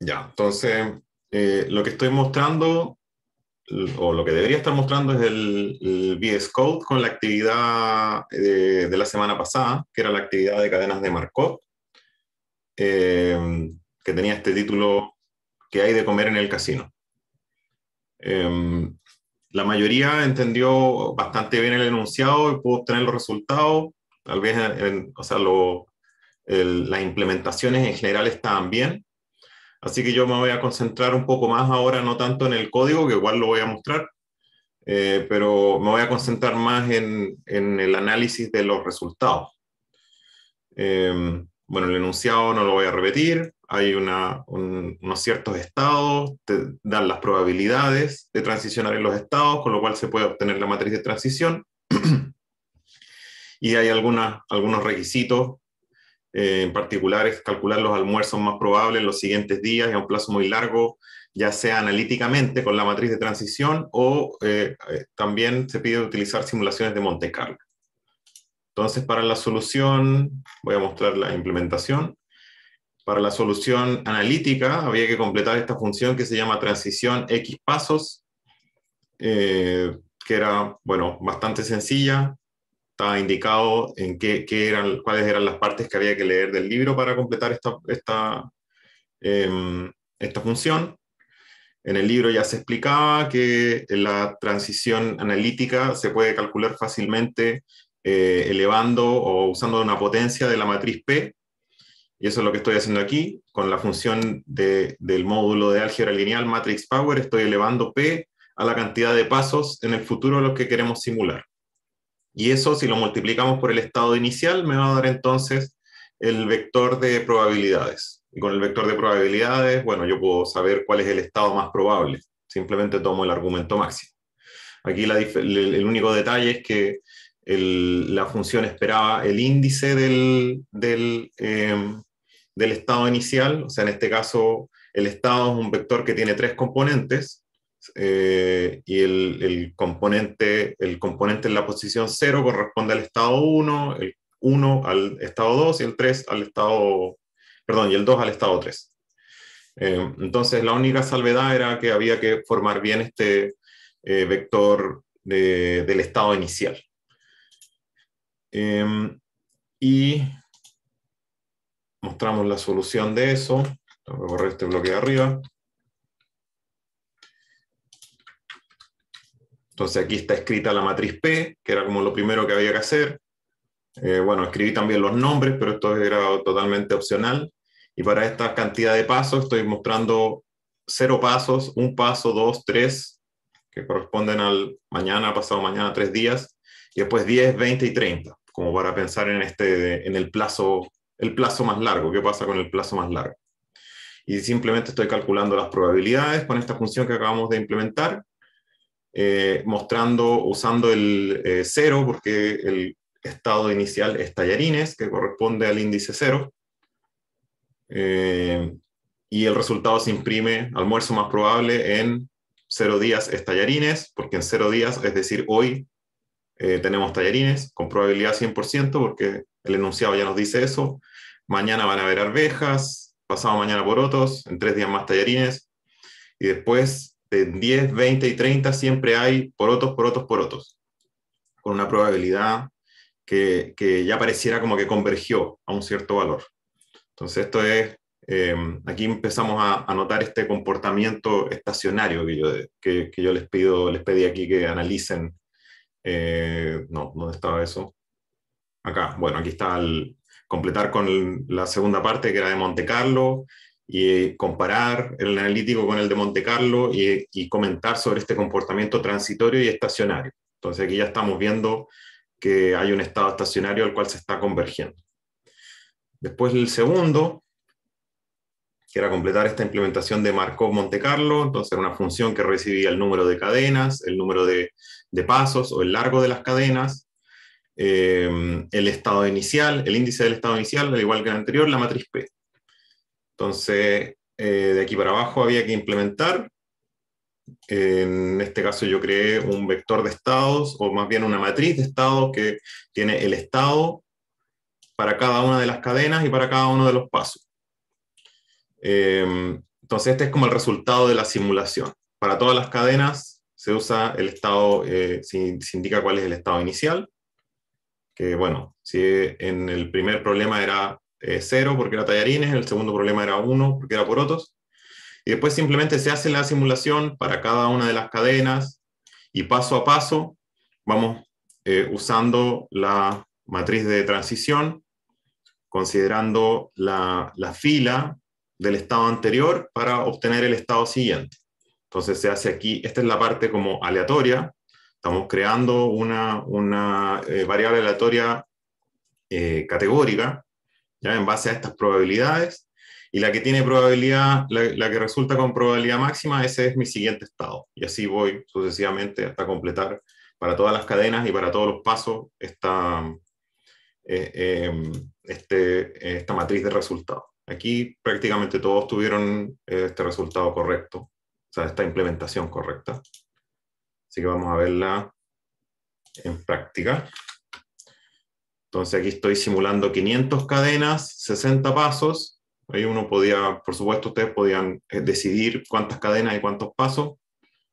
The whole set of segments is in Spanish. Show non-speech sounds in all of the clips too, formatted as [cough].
Ya, entonces eh, lo que estoy mostrando o lo que debería estar mostrando es el, VS Code con la actividad eh, de, la semana pasada, que era la actividad de cadenas de Markov, eh, que tenía este título que hay de comer en el casino. Em, la mayoría entendió bastante bien el enunciado y pudo obtener los resultados. Tal vez, o sea, las implementaciones en general estaban bien. Así que yo me voy a concentrar un poco más ahora, no tanto en el código, que igual lo voy a mostrar, eh, pero me voy a concentrar más en, el análisis de los resultados. Em, bueno, el enunciado no lo voy a repetir, hay unos ciertos estados, te dan las probabilidades de transicionar en los estados, con lo cual se puede obtener la matriz de transición. [clears throat] y hay algunos requisitos eh, en particular es calcular los almuerzos más probables en los siguientes días y a un plazo muy largo, ya sea analíticamente con la matriz de transición o eh, eh, también se pide utilizar simulaciones de Monte Carlo. Entonces, para la solución, voy a mostrar la implementación. Para la solución analítica, había que completar esta función que se llama transición X pasos, que era, bueno, bastante sencilla, estaba indicado en qué, eran, cuáles eran las partes que había que leer del libro para completar esta, esta, em, esta función. En el libro ya se explicaba que la transición analítica se puede calcular fácilmente eh, elevando o usando una potencia de la matriz P, y eso es lo que estoy haciendo aquí, con la función del módulo de álgebra lineal Matrix Power, estoy elevando P a la cantidad de pasos en el futuro a los que queremos simular. Y eso, si lo multiplicamos por el estado inicial, me va a dar entonces el vector de probabilidades. Y con el vector de probabilidades, bueno, yo puedo saber cuál es el estado más probable. Simplemente tomo el argumento máximo. Aquí el único detalle es que la función esperaba el índice del, del, em, del estado inicial, o sea, en este caso el estado es un vector que tiene tres componentes, eh, y el, componente, el componente en la posición 0 corresponde al estado 1, el 1 al estado 2 y el 3 al estado, perdón, y el 2 al estado 3. Eh, entonces la única salvedad era que había que formar bien este eh, vector del estado inicial. y mostramos la solución de eso. Voy a borrar este bloque de arriba. Entonces aquí está escrita la matriz P, que era como lo primero que había que hacer. Eh, bueno, escribí también los nombres, pero esto era totalmente opcional. Y para esta cantidad de pasos estoy mostrando cero pasos, un paso, dos, tres, que corresponden al mañana, pasado mañana, tres días, y después 10, 20 y 30, como para pensar en, este, en el, plazo, el plazo más largo, qué pasa con el plazo más largo. Y simplemente estoy calculando las probabilidades con esta función que acabamos de implementar, eh, mostrando, usando el eh, cero, porque el estado inicial es tallarines, que corresponde al índice cero. Eh, y el resultado se imprime, almuerzo más probable, en cero días es tallarines, porque en cero días, es decir, hoy tenemos tallarines con probabilidad 100%, porque el enunciado ya nos dice eso. Mañana van a haber arvejas, pasado mañana otros, en tres días más tallarines. Y después de 10, 20 y 30 siempre hay por por otros otros por otros con una probabilidad que, ya pareciera como que convergió a un cierto valor. Entonces, esto es, em, aquí empezamos a, notar este comportamiento estacionario que yo, les, pido, les pedí aquí que analicen. Eh, no, ¿dónde estaba eso? Acá, bueno, aquí está al completar con la segunda parte que era de Monte Carlo y eh, comparar el analítico con el de Monte Carlo y, comentar sobre este comportamiento transitorio y estacionario. Entonces aquí ya estamos viendo que hay un estado estacionario al cual se está convergiendo. Después el segundo, que era completar esta implementación de Markov Monte Carlo, entonces era una función que recibía el número de cadenas, el número de, pasos o el largo de las cadenas, eh, el estado inicial, el índice del estado inicial, al igual que el anterior, la matriz P. Entonces, eh, de aquí para abajo había que implementar. En este caso yo creé un vector de estados, o más bien una matriz de estados que tiene el estado para cada una de las cadenas y para cada uno de los pasos. Em, entonces, este es como el resultado de la simulación. Para todas las cadenas se usa el estado, eh, se indica cuál es el estado inicial, que bueno, si en el primer problema era eh, cero porque era tallarines, el segundo problema era uno porque era porotos. Y después simplemente se hace la simulación para cada una de las cadenas y paso a paso vamos eh, usando la matriz de transición, considerando la, fila del estado anterior para obtener el estado siguiente. Entonces se hace aquí, esta es la parte como aleatoria, estamos creando una, eh, variable aleatoria categórica en base a estas probabilidades, y la que tiene probabilidad, la, que resulta con probabilidad máxima, ese es mi siguiente estado. Y así voy sucesivamente hasta completar para todas las cadenas y para todos los pasos esta, eh, em, este, esta matriz de resultados. Aquí prácticamente todos tuvieron eh, este resultado correcto, o sea, esta implementación correcta. Así que vamos a verla en práctica. Entonces aquí estoy simulando 500 cadenas, 60 pasos. Ahí uno podía, por supuesto, ustedes podían eh, decidir cuántas cadenas y cuántos pasos.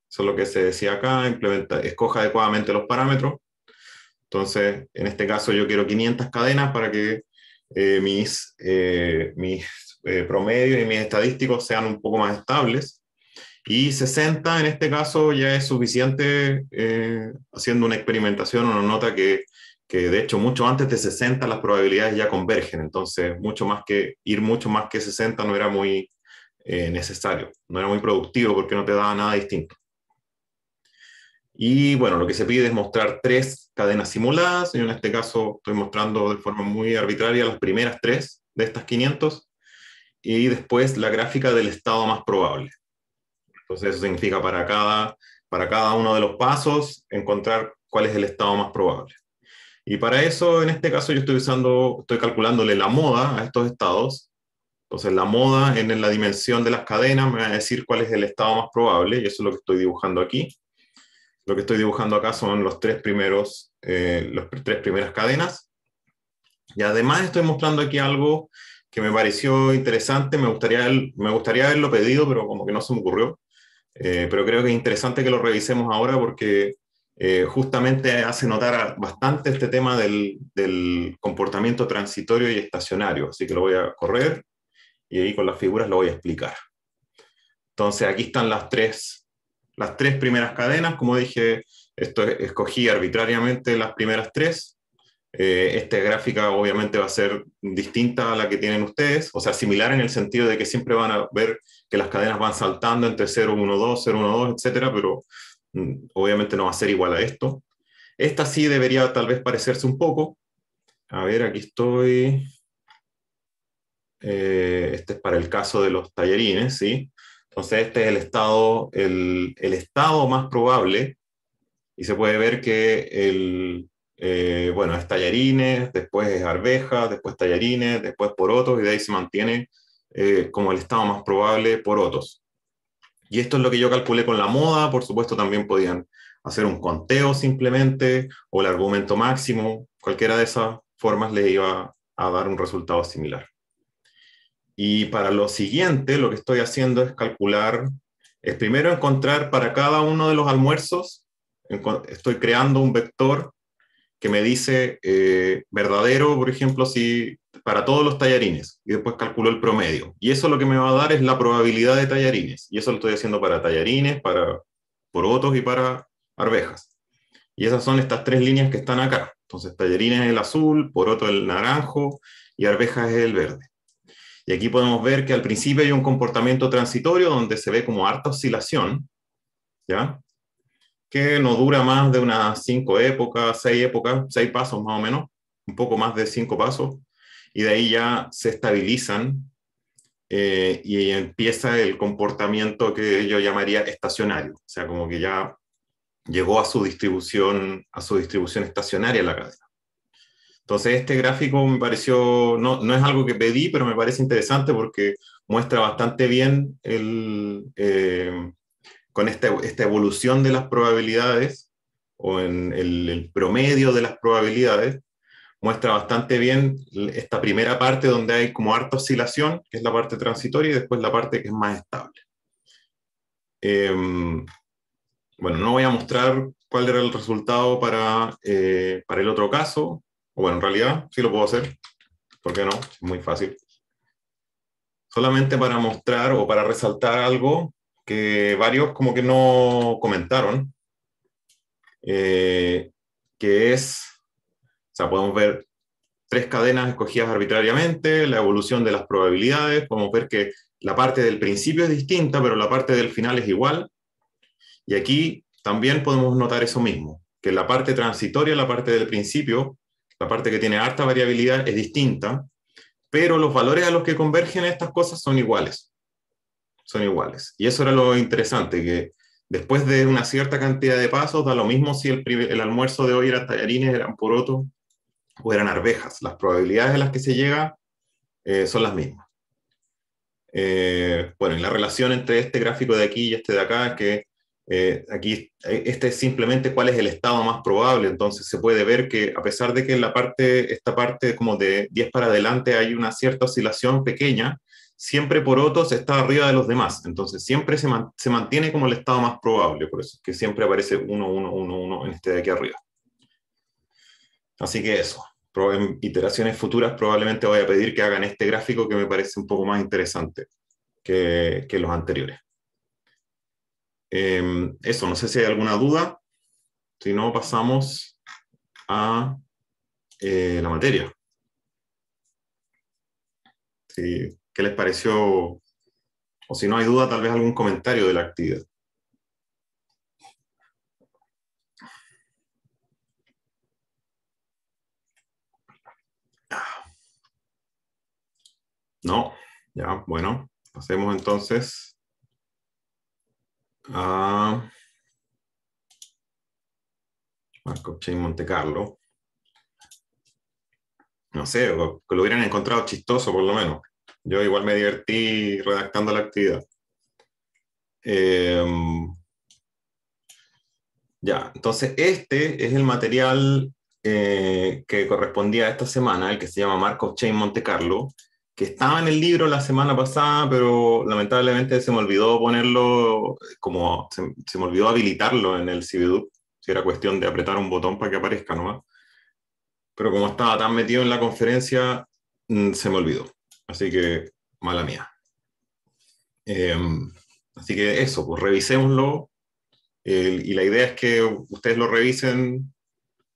Eso es lo que se decía acá, implementa, escoja adecuadamente los parámetros. Entonces, en este caso yo quiero 500 cadenas para que eh, mis, eh, mis promedios y mis estadísticos sean un poco más estables. Y 60 en este caso ya es suficiente haciendo una experimentación, una nota que que de hecho mucho antes de 60 las probabilidades ya convergen, entonces mucho más que ir mucho más que 60 no era muy eh, necesario, no era muy productivo porque no te daba nada distinto. Y bueno, lo que se pide es mostrar tres cadenas simuladas. y en este caso estoy mostrando de forma muy arbitraria las primeras tres de estas 500 y después la gráfica del estado más probable. Entonces eso significa para cada, para cada uno de los pasos encontrar cuál es el estado más probable. Y para eso, en este caso, yo estoy usando, estoy calculándole la moda a estos estados. Entonces, la moda en la dimensión de las cadenas me va a decir cuál es el estado más probable, y eso es lo que estoy dibujando aquí. Lo que estoy dibujando acá son los tres primeros, eh, las tres primeras cadenas. Y además estoy mostrando aquí algo que me pareció interesante, me gustaría, me gustaría haberlo pedido, pero como que no se me ocurrió. Eh, pero creo que es interesante que lo revisemos ahora porque eh, justamente hace notar bastante este tema del, comportamiento transitorio y estacionario. Así que lo voy a correr y ahí con las figuras lo voy a explicar. Entonces aquí están las tres, las tres primeras cadenas. Como dije, esto escogí arbitrariamente las primeras tres. Eh, esta gráfica obviamente va a ser distinta a la que tienen ustedes, o sea, similar en el sentido de que siempre van a ver que las cadenas van saltando entre 0, 1, 2, 0, 1, 2, etcétera, pero Mm, obviamente no va a ser igual a esto. Esta sí debería tal vez parecerse un poco. A ver, aquí estoy. Eh, este es para el caso de los tallarines, ¿sí? Entonces este es el estado, el, estado más probable y se puede ver que el, eh, bueno, es tallarines, después es arveja, después tallarines, después porotos, y de ahí se mantiene eh, como el estado más probable porotos. Y esto es lo que yo calculé con la moda, por supuesto también podían hacer un conteo simplemente o el argumento máximo, cualquiera de esas formas le iba a dar un resultado similar. Y para lo siguiente, lo que estoy haciendo es calcular, es primero encontrar para cada uno de los almuerzos, estoy creando un vector que me dice eh, verdadero, por ejemplo, si para todos los tallarines y después calculo el promedio. Y eso lo que me va a dar es la probabilidad de tallarines. Y eso lo estoy haciendo para tallarines, para porotos y para arvejas. Y esas son estas tres líneas que están acá. Entonces, tallarines es el azul, poroto el naranjo y arvejas es el verde. Y aquí podemos ver que al principio hay un comportamiento transitorio donde se ve como harta oscilación, ¿ya? Que no dura más de unas cinco épocas, seis épocas, seis pasos más o menos, un poco más de cinco pasos y de ahí ya se estabilizan eh, y empieza el comportamiento que yo llamaría estacionario, o sea, como que ya llegó a su distribución, a su distribución estacionaria la cadena. Entonces, este gráfico me pareció, no, no es algo que pedí, pero me parece interesante porque muestra bastante bien el, eh, con esta, esta, evolución de las probabilidades o en el, el promedio de las probabilidades muestra bastante bien esta primera parte donde hay como harta oscilación, que es la parte transitoria, y después la parte que es más estable. Em, bueno, no voy a mostrar cuál era el resultado para, eh, para el otro caso, o bueno, en realidad sí lo puedo hacer, ¿por qué no? Es muy fácil. Solamente para mostrar o para resaltar algo que varios como que no comentaron, eh, que es o sea, podemos ver tres cadenas escogidas arbitrariamente, la evolución de las probabilidades, podemos ver que la parte del principio es distinta, pero la parte del final es igual. Y aquí también podemos notar eso mismo, que la parte transitoria, la parte del principio, la parte que tiene alta variabilidad es distinta, pero los valores a los que convergen estas cosas son iguales. Son iguales. Y eso era lo interesante, que después de una cierta cantidad de pasos, da lo mismo si el, el almuerzo de hoy era tallarines, eran porotos, o eran arvejas, las probabilidades de las que se llega eh, son las mismas. Eh, bueno, y la relación entre este gráfico de aquí y este de acá es que eh, aquí este es simplemente cuál es el estado más probable, entonces se puede ver que a pesar de que en la parte, esta parte como de 10 para adelante hay una cierta oscilación pequeña, siempre por otros está arriba de los demás, entonces siempre se, se mantiene como el estado más probable, por eso que siempre aparece 1, 1, 1, 1 en este de aquí arriba. Así que eso, en iteraciones futuras probablemente voy a pedir que hagan este gráfico que me parece un poco más interesante que, los anteriores. Em, eso, no sé si hay alguna duda. Si no, pasamos a eh, la materia. ¿Qué les pareció? O si no hay duda, tal vez algún comentario de la actividad. No, ya, bueno, pasemos entonces a Marco Chain Monte Carlo. No sé, que lo hubieran encontrado chistoso por lo menos. Yo igual me divertí redactando la actividad. Em, ya, entonces este es el material eh, que correspondía a esta semana, el que se llama Marco Chain Monte Carlo, que estaba en el libro la semana pasada, pero lamentablemente se me olvidó ponerlo, como se, me olvidó habilitarlo en el CBDU, si era cuestión de apretar un botón para que aparezca nomás. Pero como estaba tan metido en la conferencia, mm, se me olvidó. Así que, mala mía. Em, así que eso, pues revisémoslo. y la idea es que ustedes lo revisen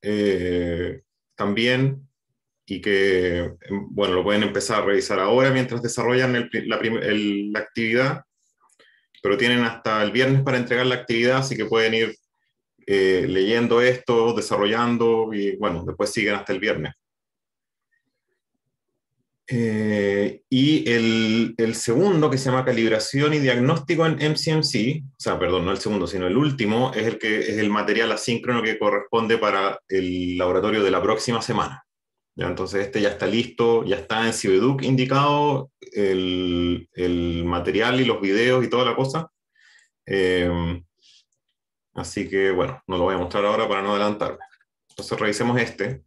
eh, también y que, bueno, lo pueden empezar a revisar ahora mientras desarrollan la, actividad, pero tienen hasta el viernes para entregar la actividad, así que pueden ir eh, leyendo esto, desarrollando y, bueno, después siguen hasta el viernes. Eh, y el, segundo, que se llama calibración y diagnóstico en MCMC, o sea, perdón, no el segundo, sino el último, es el, que, es el material asíncrono que corresponde para el laboratorio de la próxima semana. Entonces este ya está listo, ya está en Cibeduc indicado el, material y los videos y toda la cosa. Em, así que bueno, no lo voy a mostrar ahora para no adelantarme. Entonces revisemos este.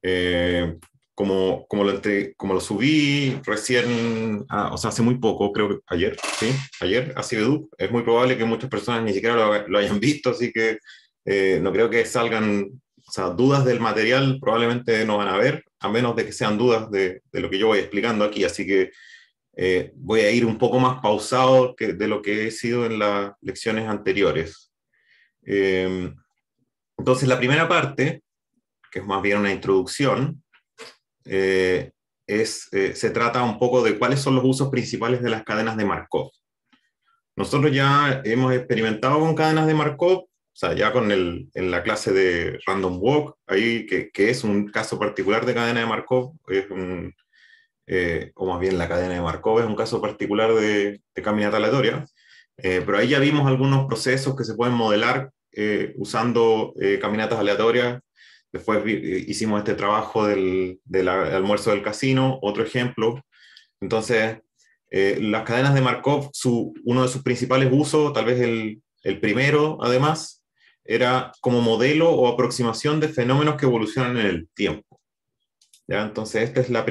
Em, como, como, lo subí recién, ah, o sea, hace muy poco, creo que ayer, ¿sí? Ayer, a Cibeduc. Es muy probable que muchas personas ni siquiera lo, hayan [laughs] visto, así que eh, no creo que salgan o sea, dudas del material probablemente no van a haber, a menos de que sean dudas de, lo que yo voy explicando aquí. Así que eh, voy a ir un poco más pausado que, de lo que he sido en las lecciones anteriores. Em, entonces, la primera parte, que es más bien una introducción, eh, es, eh, se trata un poco de cuáles son los usos principales de las cadenas de Markov. Nosotros ya hemos experimentado con cadenas de Markov, o sea, ya con el, en la clase de Random Walk, ahí que, que es un caso particular de cadena de Markov, es eh, o más bien la cadena de Markov es un caso particular de, caminata aleatoria, eh, pero ahí ya vimos algunos procesos que se pueden modelar eh, usando caminatas aleatorias. Después hicimos este trabajo del, del, almuerzo del casino, otro ejemplo. Entonces, las cadenas de Markov, su, uno de sus principales usos, tal vez el, el primero además, era como modelo o aproximación de fenómenos que evolucionan en el tiempo. Entonces, este es el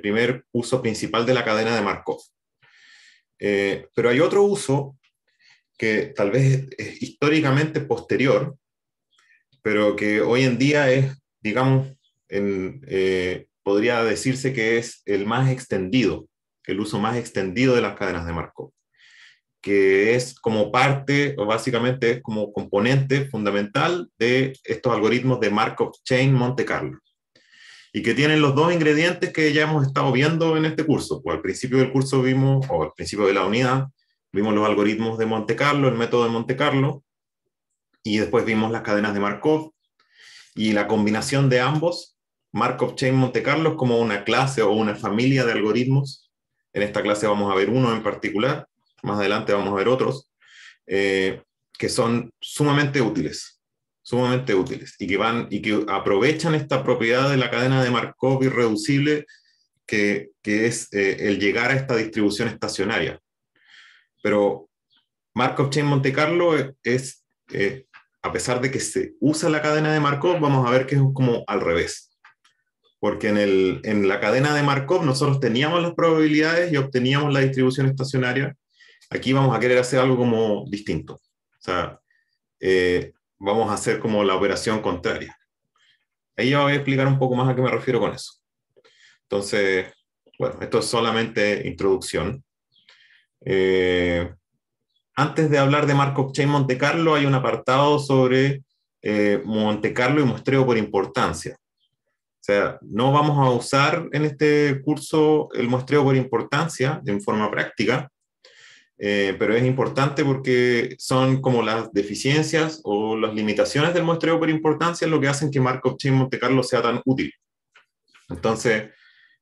primer uso principal de la cadena de Markov. Eh, pero hay otro uso que tal vez es históricamente posterior, pero que hoy en día es, digamos, eh, podría decirse que es el más extendido, el uso más extendido de las cadenas de Markov que es como parte o básicamente como componente fundamental de estos algoritmos de Markov Chain Monte Carlo y que tienen los dos ingredientes que ya hemos estado viendo en este curso. Pues al principio del curso vimos, o al principio de la unidad, vimos los algoritmos de Monte Carlo, el método de Monte Carlo, y después vimos las cadenas de Markov, y la combinación de ambos, Markov Chain Monte Carlo como una clase o una familia de algoritmos. En esta clase vamos a ver uno en particular, más adelante vamos a ver otros, eh, que son sumamente útiles, sumamente útiles, y que, van, y que aprovechan esta propiedad de la cadena de Markov irreducible, que, es eh, el llegar a esta distribución estacionaria. Pero Markov Chain Monte Carlo es, eh, a pesar de que se usa la cadena de Markov, vamos a ver que es como al revés. Porque en, en la cadena de Markov nosotros teníamos las probabilidades y obteníamos la distribución estacionaria, aquí vamos a querer hacer algo como distinto. O sea, eh, vamos a hacer como la operación contraria. Ahí ya voy a explicar un poco más a qué me refiero con eso. Entonces, bueno, esto es solamente introducción. Eh, antes de hablar de Markov Chain Monte Carlo, hay un apartado sobre eh, Monte Carlo y muestreo por importancia. O sea, no vamos a usar en este curso el muestreo por importancia de forma práctica, eh, pero es importante porque son como las deficiencias o las limitaciones del muestreo por importancia lo que hacen que Markov Chain Monte Carlo sea tan útil. Entonces,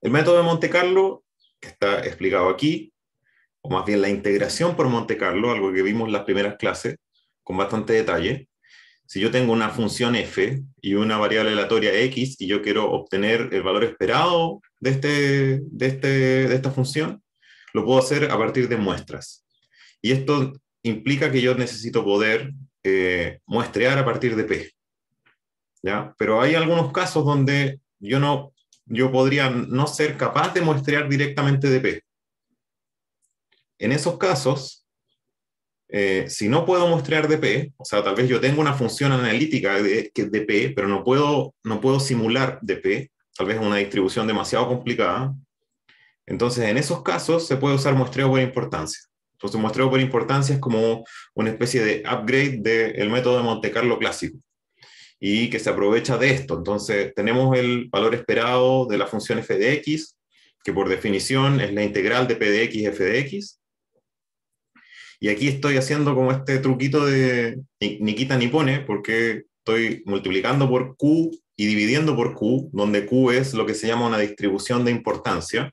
el método de Monte Carlo, que está explicado aquí, o más bien la integración por Monte Carlo, algo que vimos en las primeras clases con bastante detalle, si yo tengo una función f y una variable aleatoria x y yo quiero obtener el valor esperado de, este, de, este, de esta función, lo puedo hacer a partir de muestras. Y esto implica que yo necesito poder eh, muestrear a partir de P. Pero hay algunos casos donde yo, no, yo podría no ser capaz de muestrear directamente de P. En esos casos, eh, si no puedo muestrear de P, o sea, tal vez yo tengo una función analítica de, de p, pero no puedo, no puedo simular de p, tal vez una distribución demasiado complicada, entonces en esos casos se puede usar muestreo por importancia. Entonces, muestreo por importancia es como una especie de upgrade del método de Monte Carlo clásico y que se aprovecha de esto. Entonces, tenemos el valor esperado de la función f de x, que por definición es la integral de p de x f de x. Y aquí estoy haciendo como este truquito de ni quita ni pone, porque estoy multiplicando por q y dividiendo por q, donde q es lo que se llama una distribución de importancia.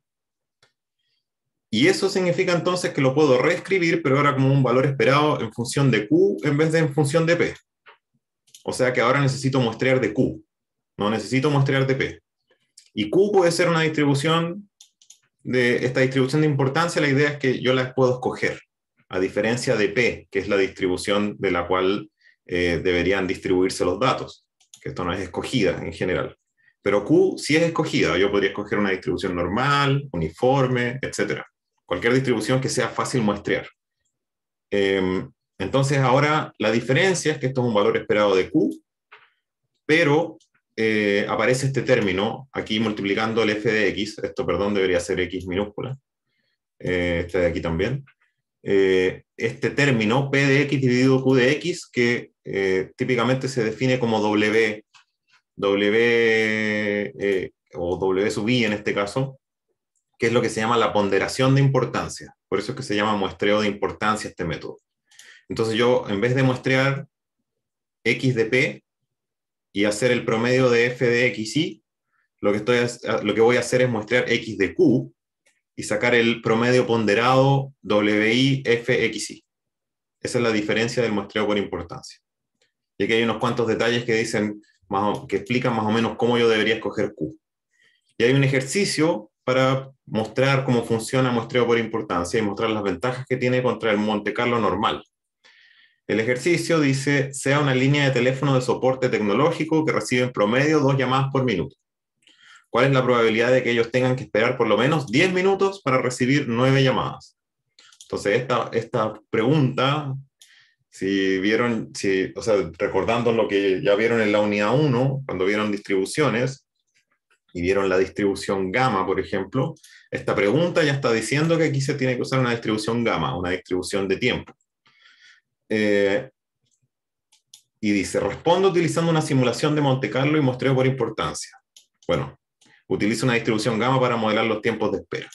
Y eso significa entonces que lo puedo reescribir, pero ahora como un valor esperado en función de Q en vez de en función de P. O sea que ahora necesito muestrear de Q. No necesito muestrear de P. Y Q puede ser una distribución de esta distribución de importancia, la idea es que yo la puedo escoger, a diferencia de P, que es la distribución de la cual eh, deberían distribuirse los datos, que esto no es escogida en general. Pero Q sí es escogida, yo podría escoger una distribución normal, uniforme, etc cualquier distribución que sea fácil muestrear. Em, entonces ahora la diferencia es que esto es un valor esperado de Q, pero eh, aparece este término aquí multiplicando el f de x, esto perdón debería ser x minúscula, eh, este de aquí también, eh, este término p de x dividido q de x que típicamente se define como w, w o w sub i en este caso, que es lo que se llama la ponderación de importancia. Por eso es que se llama muestreo de importancia este método. Entonces yo, en vez de muestrear X de P y hacer el promedio de F de X y, lo que, estoy, ah, lo que voy a hacer es muestrear X de Q y sacar el promedio ponderado WI y. Esa es la diferencia del muestreo por importancia. Y aquí hay unos cuantos detalles que dicen, que explican más o menos cómo yo debería escoger Q. Y hay un ejercicio para mostrar cómo funciona muestreo por importancia y mostrar las ventajas que tiene contra el Monte Carlo normal. El ejercicio dice, sea una línea de teléfono de soporte tecnológico que recibe en promedio dos llamadas por minuto. ¿Cuál es la probabilidad de que ellos tengan que esperar por lo menos 10 minutos para recibir nueve llamadas? Entonces, esta, esta pregunta, si vieron, si, o sea, recordando lo que ya vieron en la unidad 1, cuando vieron distribuciones, y vieron la distribución gamma, por ejemplo, esta pregunta ya está diciendo que aquí se tiene que usar una distribución gamma, una distribución de tiempo. Eh, y dice, respondo utilizando una simulación de Monte Carlo y mostré por importancia. Bueno, utilizo una distribución gamma para modelar los tiempos de espera.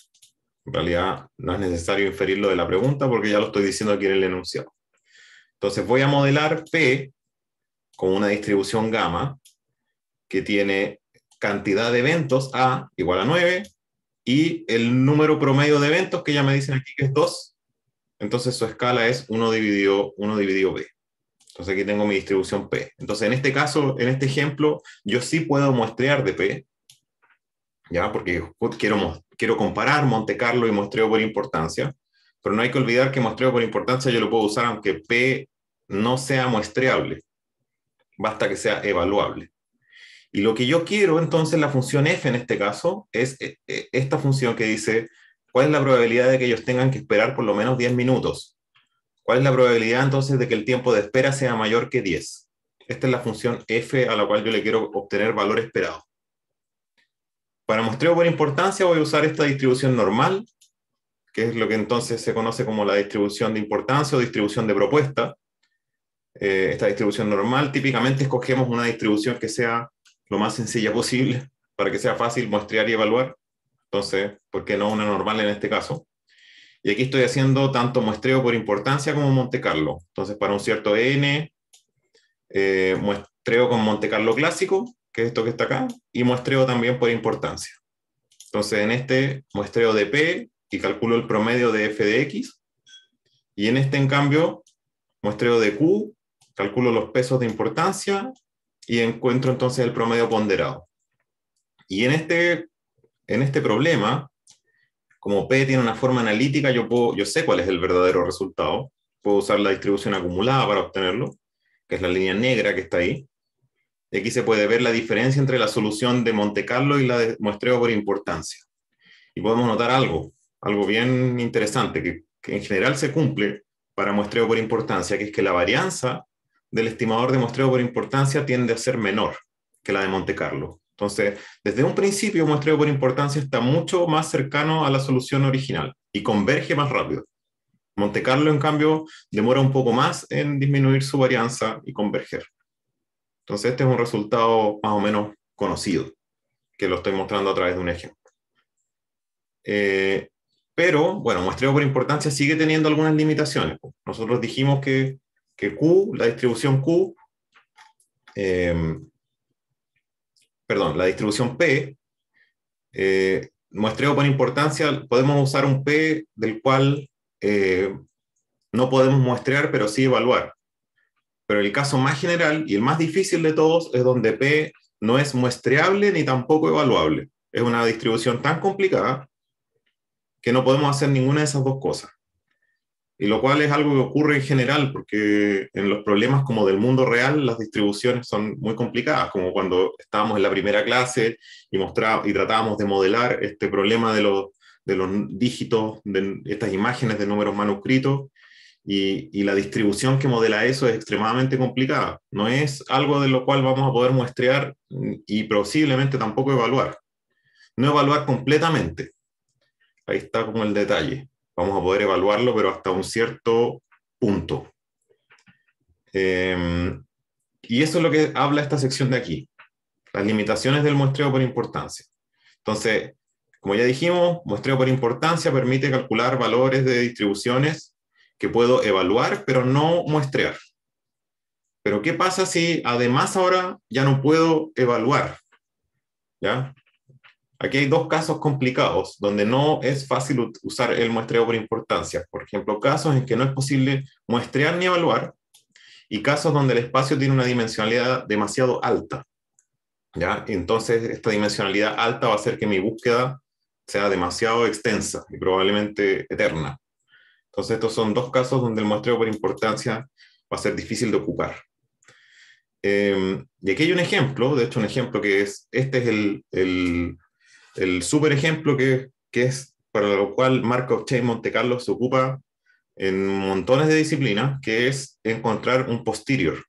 En realidad no es necesario inferirlo de la pregunta porque ya lo estoy diciendo aquí en el enunciado. Entonces voy a modelar P con una distribución gamma que tiene cantidad de eventos A igual a 9 y el número promedio de eventos que ya me dicen aquí que es 2. Entonces su escala es 1 dividido, 1 dividido b Entonces aquí tengo mi distribución P. Entonces en este caso, en este ejemplo, yo sí puedo muestrear de P, ¿ya? Porque quiero, quiero comparar Monte Carlo y muestreo por importancia, pero no hay que olvidar que muestreo por importancia yo lo puedo usar aunque P no sea muestreable, basta que sea evaluable. Y lo que yo quiero entonces, la función f en este caso, es eh, eh, esta función que dice, ¿cuál es la probabilidad de que ellos tengan que esperar por lo menos 10 minutos? ¿Cuál es la probabilidad entonces de que el tiempo de espera sea mayor que 10? Esta es la función f a la cual yo le quiero obtener valor esperado. Para mostrar por importancia voy a usar esta distribución normal, que es lo que entonces se conoce como la distribución de importancia o distribución de propuesta. Eh, esta distribución normal, típicamente escogemos una distribución que sea lo más sencilla posible para que sea fácil muestrear y evaluar. Entonces, ¿por qué no una normal en este caso? Y aquí estoy haciendo tanto muestreo por importancia como Monte Carlo. Entonces, para un cierto N, eh, muestreo con Monte Carlo clásico, que es esto que está acá, y muestreo también por importancia. Entonces, en este muestreo de P y calculo el promedio de F de X. Y en este, en cambio, muestreo de Q, calculo los pesos de importancia y encuentro entonces el promedio ponderado. Y en este, en este problema, como P tiene una forma analítica, yo, puedo, yo sé cuál es el verdadero resultado. Puedo usar la distribución acumulada para obtenerlo, que es la línea negra que está ahí. Y aquí se puede ver la diferencia entre la solución de Monte Carlo y la de muestreo por importancia. Y podemos notar algo, algo bien interesante, que en general se cumple para muestreo por importancia, que es que la varianza del estimador de muestreo por importancia tiende a ser menor que la de Monte Carlo. Entonces, desde un principio, muestreo por importancia está mucho más cercano a la solución original y converge más rápido. Monte Carlo, en cambio, demora un poco más en disminuir su varianza y converger. Entonces, este es un resultado más o menos conocido, que lo estoy mostrando a través de un ejemplo. Eh, pero, bueno, muestreo por importancia sigue teniendo algunas limitaciones. Nosotros dijimos que que Q, la distribución Q, em, perdón, la distribución P, eh, muestreo por importancia, podemos usar un P del cual eh, no podemos muestrear, pero sí evaluar. Pero el caso más general y el más difícil de todos es donde P no es muestreable ni tampoco evaluable. Es una distribución tan complicada que no podemos hacer ninguna de esas dos cosas y lo cual es algo que ocurre en general, porque en los problemas como del mundo real las distribuciones son muy complicadas, como cuando estábamos en la primera clase y, y tratábamos de modelar este problema de los, de los dígitos, de estas imágenes de números manuscritos, y, y, la distribución que modela eso es extremadamente complicada. No es algo de lo cual vamos a poder muestrear y posiblemente tampoco evaluar. No evaluar completamente. Ahí está como el detalle vamos a poder evaluarlo, pero hasta un cierto punto. Em, y eso es lo que habla esta sección de aquí, las limitaciones del muestreo por importancia. Entonces, como ya dijimos, muestreo por importancia permite calcular valores de distribuciones que puedo evaluar, pero no muestrear. Pero ¿qué pasa si además ahora ya no puedo evaluar? ¿Ya? Aquí hay dos casos complicados donde no es fácil usar el muestreo por importancia. Por ejemplo, casos en que no es posible muestrear ni evaluar y casos donde el espacio tiene una dimensionalidad demasiado alta. ¿ya? Entonces, esta dimensionalidad alta va a hacer que mi búsqueda sea demasiado extensa y probablemente eterna. Entonces, estos son dos casos donde el muestreo por importancia va a ser difícil de ocupar. Em, y aquí hay un ejemplo, de hecho un ejemplo que es, este es el el super ejemplo que, es para lo cual Markov Chain Monte Carlo se ocupa en montones de disciplinas, que es encontrar un posterior.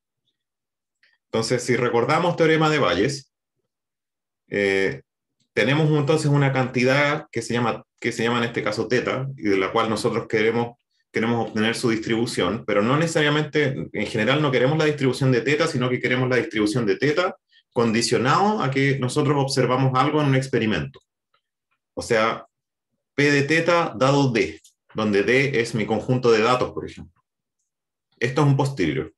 Entonces, si recordamos teorema de Valles, eh, tenemos entonces una cantidad que se, llama, que se llama en este caso teta, y de la cual nosotros queremos, queremos obtener su distribución, pero no necesariamente, en general no queremos la distribución de teta, sino que queremos la distribución de teta condicionado a que nosotros observamos algo en un experimento. O sea, P de teta dado D, donde D es mi conjunto de datos, por ejemplo. Esto es un posterior.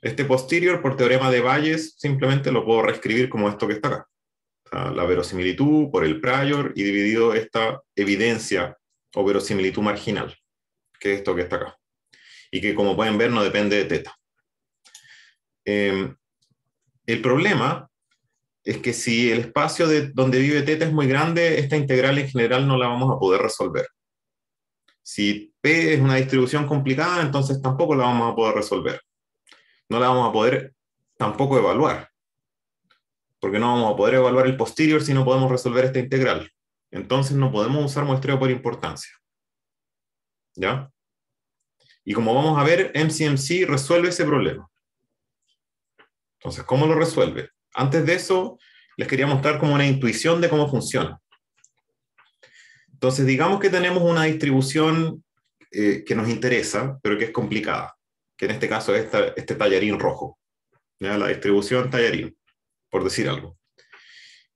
Este posterior, por teorema de Bayes, simplemente lo puedo reescribir como esto que está acá. la verosimilitud por el prior y dividido esta evidencia o verosimilitud marginal, que es esto que está acá. Y que como pueden ver no depende de teta. Eh, el problema es que si el espacio de donde vive teta es muy grande, esta integral en general no la vamos a poder resolver. Si P es una distribución complicada, entonces tampoco la vamos a poder resolver. No la vamos a poder tampoco evaluar, porque no vamos a poder evaluar el posterior si no podemos resolver esta integral. Entonces no podemos usar muestreo por importancia. ¿Ya? Y como vamos a ver, MCMC resuelve ese problema. Entonces, ¿cómo lo resuelve? Antes de eso, les quería mostrar como una intuición de cómo funciona. Entonces, digamos que tenemos una distribución eh, que nos interesa, pero que es complicada, que en este caso es este tallarín rojo, la distribución tallarín, por decir algo.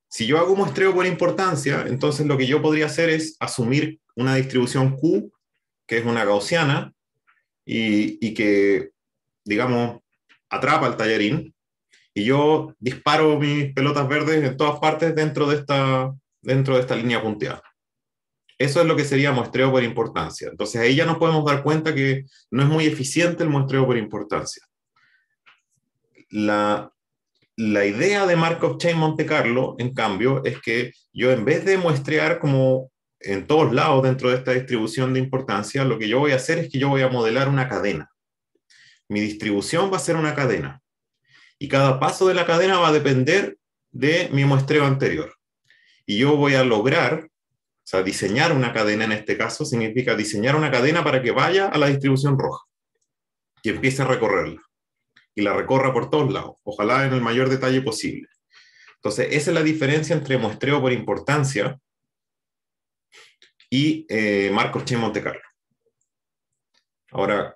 Si yo hago un muestreo por importancia, entonces lo que yo podría hacer es asumir una distribución Q, que es una gaussiana, y, que, digamos, atrapa el tallarín, y yo disparo mis pelotas verdes en todas partes dentro de esta, dentro de esta línea punteada. Eso es lo que sería muestreo por importancia. Entonces ahí ya nos podemos dar cuenta que no es muy eficiente el muestreo por importancia. La, la idea de Markov Chain Monte Carlo, en cambio, es que yo en vez de muestrear como en todos lados dentro de esta distribución de importancia, lo que yo voy a hacer es que yo voy a modelar una cadena. Mi distribución va a ser una cadena y cada paso de la cadena va a depender de mi muestreo anterior. Y yo voy a lograr, o sea, diseñar una cadena en este caso significa diseñar una cadena para que vaya a la distribución roja y empiece a recorrerla y la recorra por todos lados, ojalá en el mayor detalle posible. Entonces, esa es la diferencia entre muestreo por importancia y eh, Marcos Monte Ahora,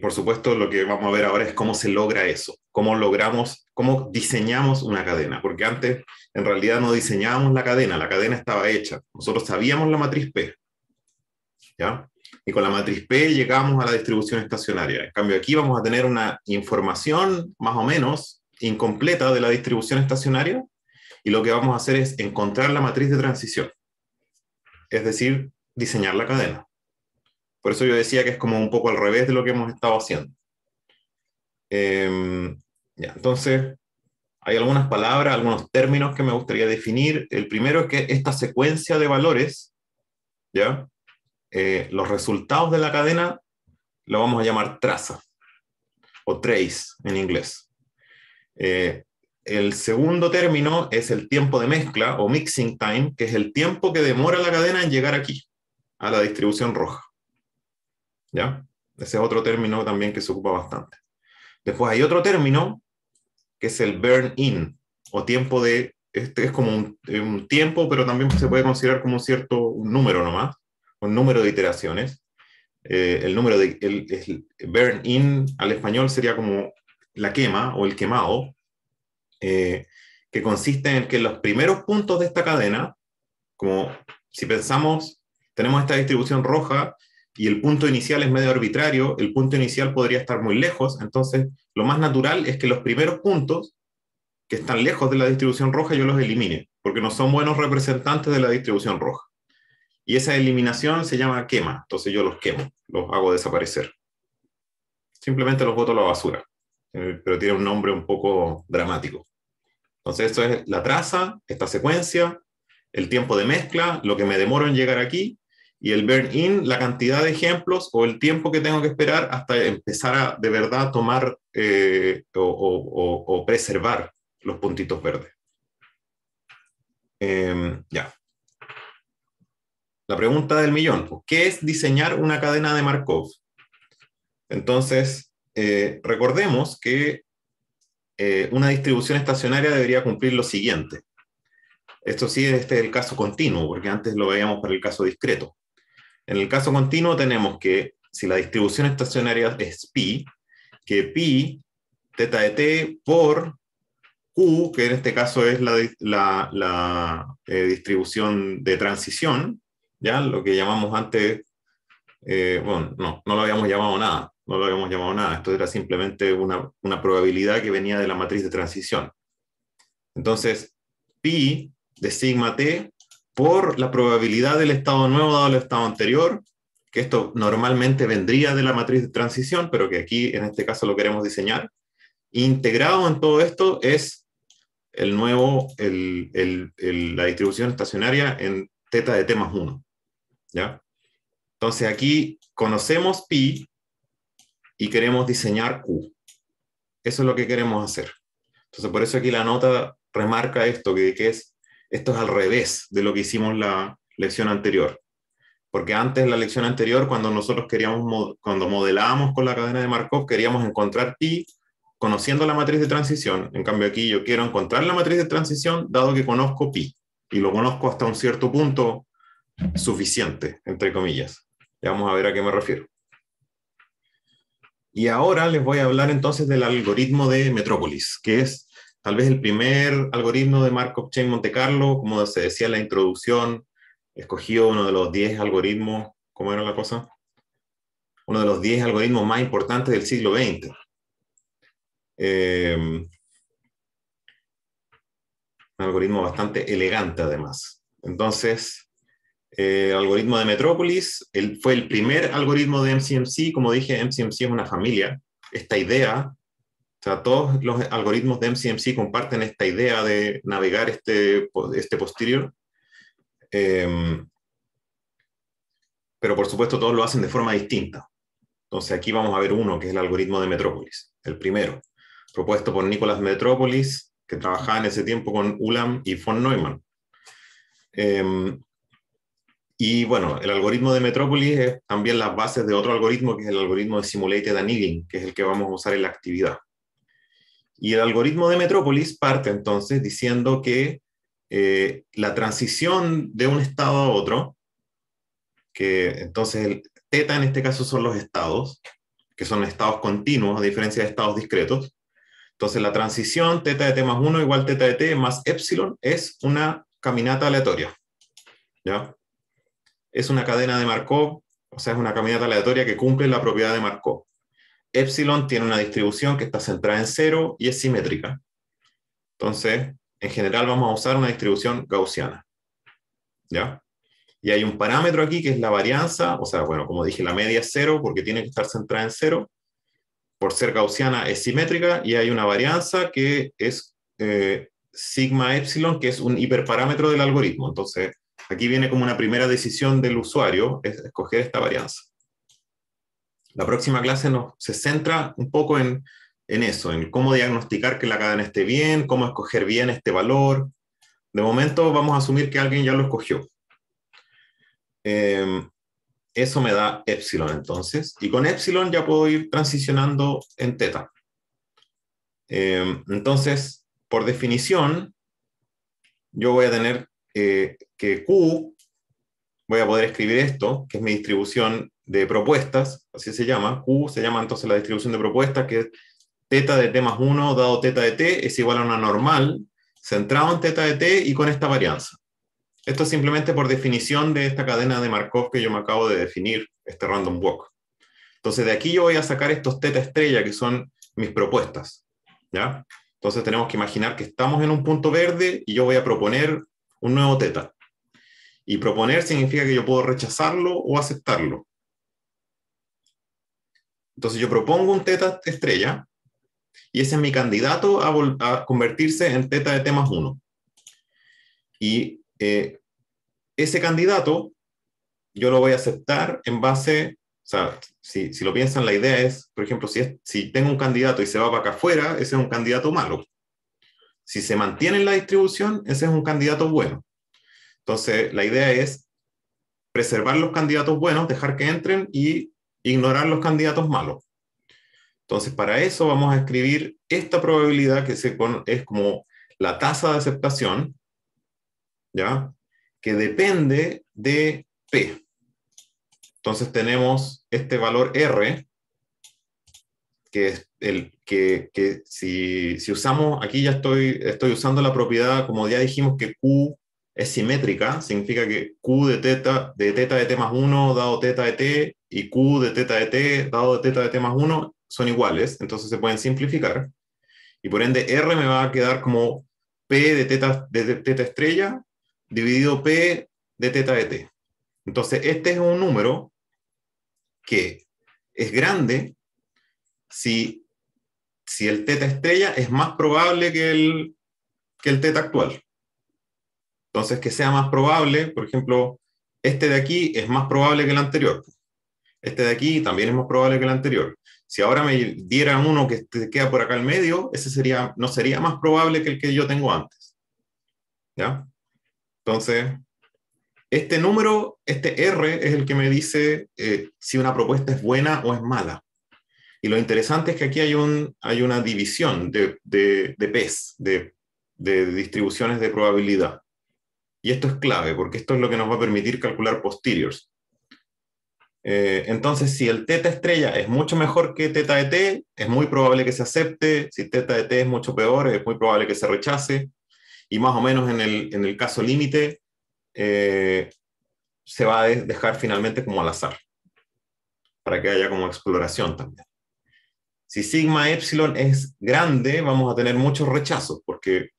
por supuesto, lo que vamos a ver ahora es cómo se logra eso cómo logramos, cómo diseñamos una cadena, porque antes en realidad no diseñábamos la cadena, la cadena estaba hecha, nosotros sabíamos la matriz P, ¿ya? Y con la matriz P llegamos a la distribución estacionaria. En cambio, aquí vamos a tener una información más o menos incompleta de la distribución estacionaria y lo que vamos a hacer es encontrar la matriz de transición, es decir, diseñar la cadena. Por eso yo decía que es como un poco al revés de lo que hemos estado haciendo. Em, entonces, hay algunas palabras, algunos términos que me gustaría definir. El primero es que esta secuencia de valores, ¿ya? Eh, los resultados de la cadena lo vamos a llamar traza o trace en inglés. Eh, el segundo término es el tiempo de mezcla o mixing time, que es el tiempo que demora la cadena en llegar aquí, a la distribución roja. ¿Ya? Ese es otro término también que se ocupa bastante. Después hay otro término que es el burn-in o tiempo de, este es como eh, un, tiempo, pero también se puede considerar como un cierto un número nomás, un número de iteraciones. Eh, el número de, el, burn-in al español sería como la quema o el quemado, eh, que consiste en que los primeros puntos de esta cadena, como si pensamos, tenemos esta distribución roja y el punto inicial es medio arbitrario, el punto inicial podría estar muy lejos, entonces lo más natural es que los primeros puntos que están lejos de la distribución roja yo los elimine, porque no son buenos representantes de la distribución roja. Y esa eliminación se llama quema, entonces yo los quemo, los hago desaparecer. Simplemente los boto a la basura, eh, pero tiene un nombre un poco dramático. Entonces esto es la traza, esta secuencia, el tiempo de mezcla, lo que me demoro en llegar aquí y el burn-in, la cantidad de ejemplos o el tiempo que tengo que esperar hasta empezar a de verdad tomar eh, o, preservar los puntitos verdes. Em, ya. La pregunta del millón, pues, ¿qué es diseñar una cadena de Markov? Entonces, eh, recordemos que eh, una distribución estacionaria debería cumplir lo siguiente. Esto sí, este es el caso continuo, porque antes lo veíamos para el caso discreto. En el caso continuo tenemos que si la distribución estacionaria es pi, que pi, teta de t por q, que en este caso es la, eh, distribución de transición, ya lo que llamamos antes, eh, bueno, no, no lo habíamos llamado nada, no lo habíamos llamado nada, esto era simplemente una, una probabilidad que venía de la matriz de transición. Entonces, pi de sigma t por la probabilidad del estado nuevo dado el estado anterior, que esto normalmente vendría de la matriz de transición, pero que aquí en este caso lo queremos diseñar. Integrado en todo esto es el nuevo, la distribución estacionaria en teta de t más 1. ¿ya? Entonces aquí conocemos pi y queremos diseñar q. Eso es lo que queremos hacer. Entonces por eso aquí la nota remarca esto, que es esto es al revés de lo que hicimos la lección anterior. Porque antes, en la lección anterior, cuando nosotros queríamos, cuando modelábamos con la cadena de Markov, queríamos encontrar pi conociendo la matriz de transición. En cambio, aquí yo quiero encontrar la matriz de transición dado que conozco pi. Y lo conozco hasta un cierto punto suficiente, entre comillas. Ya vamos a ver a qué me refiero. Y ahora les voy a hablar entonces del algoritmo de Metrópolis, que es tal vez el primer algoritmo de Markov Chain Monte Carlo, como se decía en la introducción, escogió uno de los 10 algoritmos, ¿cómo era la cosa? Uno de los 10 algoritmos más importantes del siglo XX. Eh, un algoritmo bastante elegante además. Entonces, eh, el algoritmo de Metrópolis fue el primer algoritmo de MCMC. Como dije, MCMC es una familia. Esta idea o sea, todos los algoritmos de MCMC comparten esta idea de navegar este, este posterior. Em, pero por supuesto todos lo hacen de forma distinta. Entonces aquí vamos a ver uno, que es el algoritmo de Metrópolis, el primero, propuesto por Nicolás Metrópolis, que trabajaba en ese tiempo con Ulam y von Neumann. Em, y bueno, el algoritmo de Metrópolis es también las bases de otro algoritmo, que es el algoritmo de Simulated Annealing, que es el que vamos a usar en la actividad. Y el algoritmo de Metrópolis parte entonces diciendo que eh, la transición de un estado a otro, que entonces el teta en este caso son los estados, que son estados continuos a diferencia de estados discretos. Entonces la transición teta de t más 1 igual teta de t más epsilon es una caminata aleatoria. Es una cadena de Markov, o sea, es una caminata aleatoria que cumple la propiedad de Markov. Epsilon tiene una distribución que está centrada en cero y es simétrica. Entonces, en general vamos a usar una distribución gaussiana. ¿Ya? Y hay un parámetro aquí que es la varianza, o sea, bueno, como dije, la media es cero porque tiene que estar centrada en cero. Por ser gaussiana es simétrica y hay una varianza que es eh, sigma epsilon, que es un hiperparámetro del algoritmo. Entonces, aquí viene como una primera decisión del usuario, es escoger esta varianza. La próxima clase se centra un poco en, eso, en cómo diagnosticar que la cadena esté bien, cómo escoger bien este valor. De momento vamos a asumir que alguien ya lo escogió. Em, eso me da epsilon entonces, y con epsilon ya puedo ir transicionando en teta. Em, entonces, por definición, yo voy a tener eh, que Q, voy a poder escribir esto, que es mi distribución de propuestas, así se llama, Q se llama entonces la distribución de propuestas, que teta de t más 1 dado teta de t es igual a una normal centrado en teta de t y con esta varianza. Esto es simplemente por definición de esta cadena de Markov que yo me acabo de definir, este random walk. Entonces de aquí yo voy a sacar estos teta estrella que son mis propuestas, ¿ya? Entonces tenemos que imaginar que estamos en un punto verde y yo voy a proponer un nuevo teta. Y proponer significa que yo puedo rechazarlo o aceptarlo. Entonces yo propongo un teta estrella y ese es mi candidato a, convertirse en teta de temas 1. Y eh, ese candidato yo lo voy a aceptar en base, o sea, si, si lo piensan, la idea es, por ejemplo, si, si tengo un candidato y se va para acá afuera, ese es un candidato malo. Si se mantiene en la distribución, ese es un candidato bueno. Entonces, la idea es preservar los candidatos buenos, dejar que entren y ignorar los candidatos malos. Entonces, para eso vamos a escribir esta probabilidad que es como la tasa de aceptación, ¿ya? Que depende de P. Entonces tenemos este valor R, que es el que, si, usamos, aquí ya estoy, estoy usando la propiedad, como ya dijimos que Q es simétrica, significa que Q de teta de, teta de t más 1 dado teta de t y Q de teta de T dado de teta de T más 1 son iguales, entonces se pueden simplificar. Y por ende R me va a quedar como P de teta, de teta estrella dividido P de teta de T. Entonces este es un número que es grande si, el teta estrella es más probable que el, que el teta actual. Entonces, que sea más probable, por ejemplo, este de aquí es más probable que el anterior este de aquí también es más probable que el anterior. Si ahora me dieran uno que queda por acá al medio, ese sería, no sería más probable que el que yo tengo antes. ¿Ya? Entonces, este número, este R, es el que me dice eh, si una propuesta es buena o es mala. Y lo interesante es que aquí hay, un, hay una división de, de, de e de, de distribuciones de probabilidad. Y esto es clave, porque esto es lo que nos va a permitir calcular posteriors. Eh, entonces, si el teta estrella es mucho mejor que teta de T, es muy probable que se acepte. Si teta de T es mucho peor, es muy probable que se rechace. Y más o menos en el, caso límite, eh, se va a dejar finalmente como al azar, para que haya como exploración también. Si sigma epsilon es grande, vamos a tener muchos rechazos, porque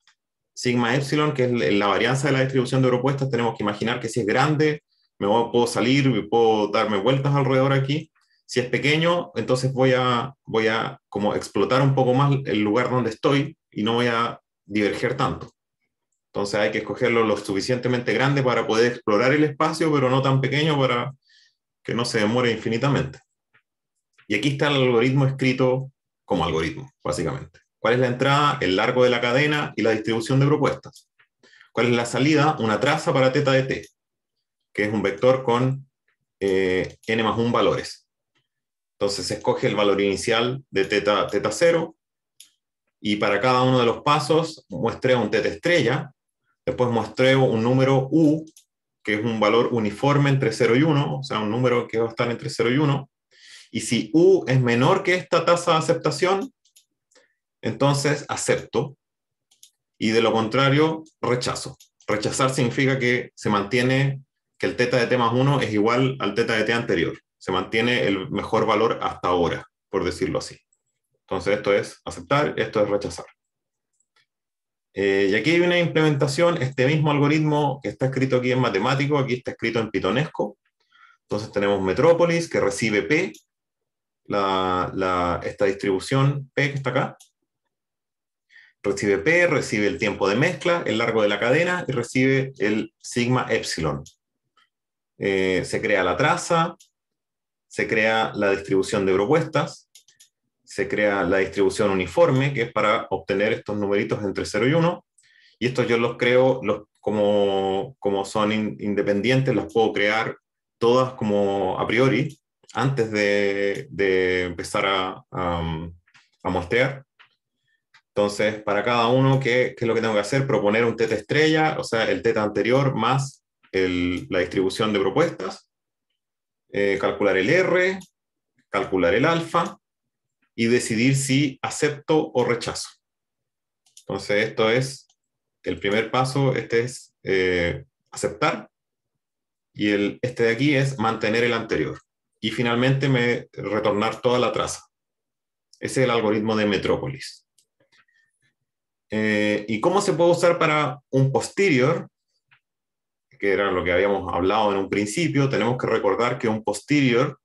sigma epsilon, que es la varianza de la distribución de propuestas, tenemos que imaginar que si es grande, me puedo salir, puedo darme vueltas alrededor aquí. Si es pequeño, entonces voy a, voy a como explotar un poco más el lugar donde estoy y no voy a diverger tanto. Entonces hay que escogerlo lo suficientemente grande para poder explorar el espacio, pero no tan pequeño para que no se demore infinitamente. Y aquí está el algoritmo escrito como algoritmo, básicamente. ¿Cuál es la entrada? El largo de la cadena y la distribución de propuestas. ¿Cuál es la salida? Una traza para teta de t que es un vector con eh, n más 1 valores. Entonces se escoge el valor inicial de teta, teta 0 y para cada uno de los pasos muestreo un teta estrella, después muestreo un número u, que es un valor uniforme entre 0 y 1, o sea, un número que va a estar entre 0 y 1, y si u es menor que esta tasa de aceptación, entonces acepto, y de lo contrario rechazo. Rechazar significa que se mantiene que el teta de T más 1 es igual al teta de T anterior. Se mantiene el mejor valor hasta ahora, por decirlo así. Entonces esto es aceptar, esto es rechazar. Eh, y aquí hay una implementación, este mismo algoritmo que está escrito aquí en matemático, aquí está escrito en pitonesco. Entonces tenemos Metrópolis, que recibe P, esta distribución P que está acá. Recibe P, recibe el tiempo de mezcla, el largo de la cadena, y recibe el sigma epsilon, eh, se crea la traza, se crea la distribución de propuestas, se crea la distribución uniforme, que es para obtener estos numeritos entre 0 y 1, y estos yo los creo los, como, como son independientes, los puedo crear todas como a priori, antes de, empezar a, a, Entonces, para cada uno, ¿qué, ¿qué, es lo que tengo que hacer? Proponer un teta estrella, o sea, el teta anterior más la distribución de propuestas, eh, calcular el R, calcular el alfa y decidir si acepto o rechazo. Entonces, esto es el primer paso, este es eh, aceptar y el, este de aquí es mantener el anterior. Y finalmente me retornar toda la traza. Ese es el algoritmo de Metrópolis. Eh, ¿Y cómo se puede usar para un posterior? que era lo que habíamos hablado en un principio, tenemos que recordar que un posterior,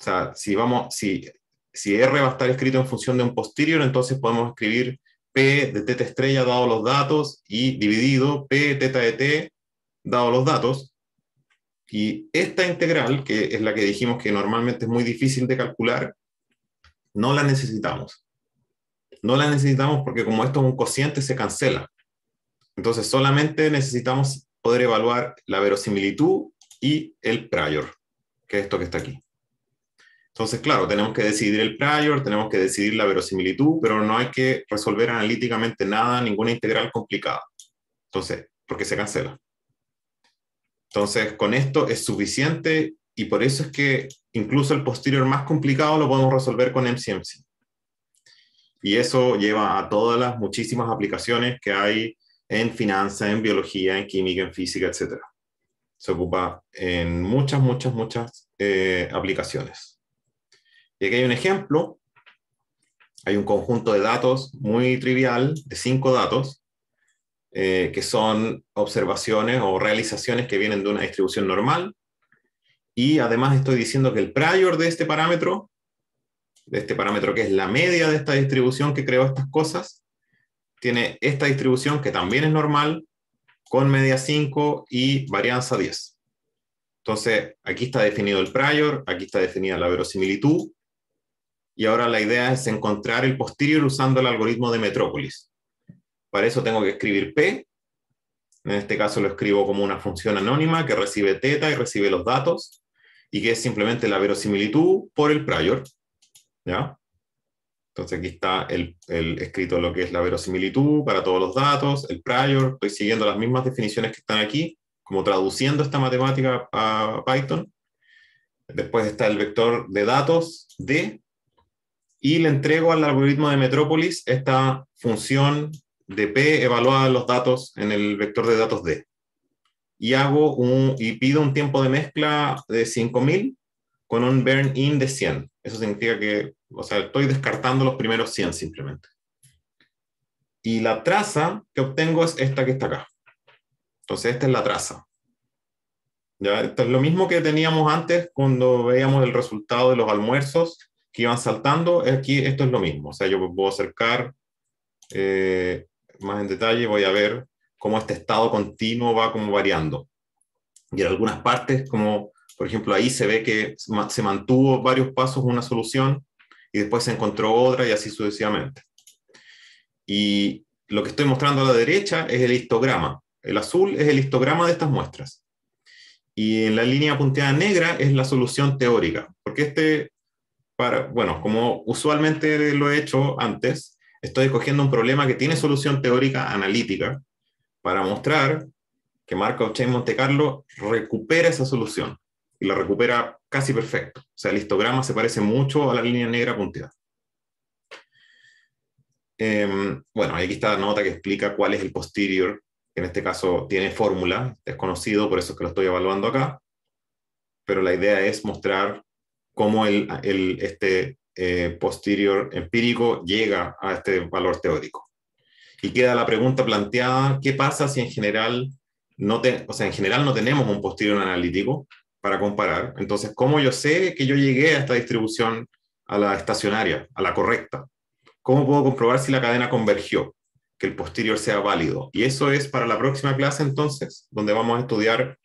o sea, si, vamos, si, si R va a estar escrito en función de un posterior, entonces podemos escribir P de teta estrella dado los datos y dividido P teta de T dado los datos. Y esta integral, que es la que dijimos que normalmente es muy difícil de calcular, no la necesitamos. No la necesitamos porque como esto es un cociente, se cancela. Entonces solamente necesitamos poder evaluar la verosimilitud y el prior, que es esto que está aquí. Entonces, claro, tenemos que decidir el prior, tenemos que decidir la verosimilitud, pero no hay que resolver analíticamente nada, ninguna integral complicada. Entonces, porque se cancela. Entonces, con esto es suficiente y por eso es que incluso el posterior más complicado lo podemos resolver con MCMC. Y eso lleva a todas las muchísimas aplicaciones que hay en finanzas, en biología, en química, en física, etc. Se ocupa en muchas, muchas, muchas eh, aplicaciones. Y aquí hay un ejemplo. Hay un conjunto de datos muy trivial, de cinco datos, eh, que son observaciones o realizaciones que vienen de una distribución normal. Y además estoy diciendo que el prior de este parámetro, de este parámetro que es la media de esta distribución que creó estas cosas, tiene esta distribución que también es normal, con media 5 y varianza 10. Entonces, aquí está definido el prior, aquí está definida la verosimilitud, y ahora la idea es encontrar el posterior usando el algoritmo de Metrópolis. Para eso tengo que escribir P, en este caso lo escribo como una función anónima que recibe teta y recibe los datos, y que es simplemente la verosimilitud por el prior, ¿ya? Entonces aquí está el, escrito lo que es la verosimilitud para todos los datos, el prior, estoy siguiendo las mismas definiciones que están aquí, como traduciendo esta matemática a Python. Después está el vector de datos D y le entrego al algoritmo de Metropolis esta función de P evaluada los datos en el vector de datos D. Y, hago un, y pido un tiempo de mezcla de 5000 con un burn in de 100. Eso significa que, o sea, estoy descartando los primeros 100 simplemente. Y la traza que obtengo es esta que está acá. Entonces, esta es la traza. ¿Ya? Esto es lo mismo que teníamos antes cuando veíamos el resultado de los almuerzos que iban saltando. Aquí esto es lo mismo. O sea, yo puedo acercar eh, más en detalle, voy a ver cómo este estado continuo va como variando. Y en algunas partes, como por ejemplo, ahí se ve que se mantuvo varios pasos una solución y después se encontró otra y así sucesivamente. Y lo que estoy mostrando a la derecha es el histograma. El azul es el histograma de estas muestras. Y en la línea punteada negra es la solución teórica, porque este, para, bueno, como usualmente lo he hecho antes, estoy escogiendo un problema que tiene solución teórica analítica para mostrar que Markov Chain Monte Carlo recupera esa solución y la recupera casi perfecto. O sea, el histograma se parece mucho a la línea negra punteada. Em, bueno, aquí está la nota que explica cuál es el posterior, que en este caso tiene fórmula, es por eso es que lo estoy evaluando acá, pero la idea es mostrar cómo el, este eh, posterior empírico llega a este valor teórico. Y queda la pregunta planteada, ¿qué pasa si en general no, en general no tenemos un posterior analítico, para comparar. Entonces, ¿cómo yo sé que yo llegué a esta distribución, a la estacionaria, a la correcta? ¿Cómo puedo comprobar si la cadena convergió? Que el posterior sea válido. Y eso es para la próxima clase, entonces, donde vamos a estudiar,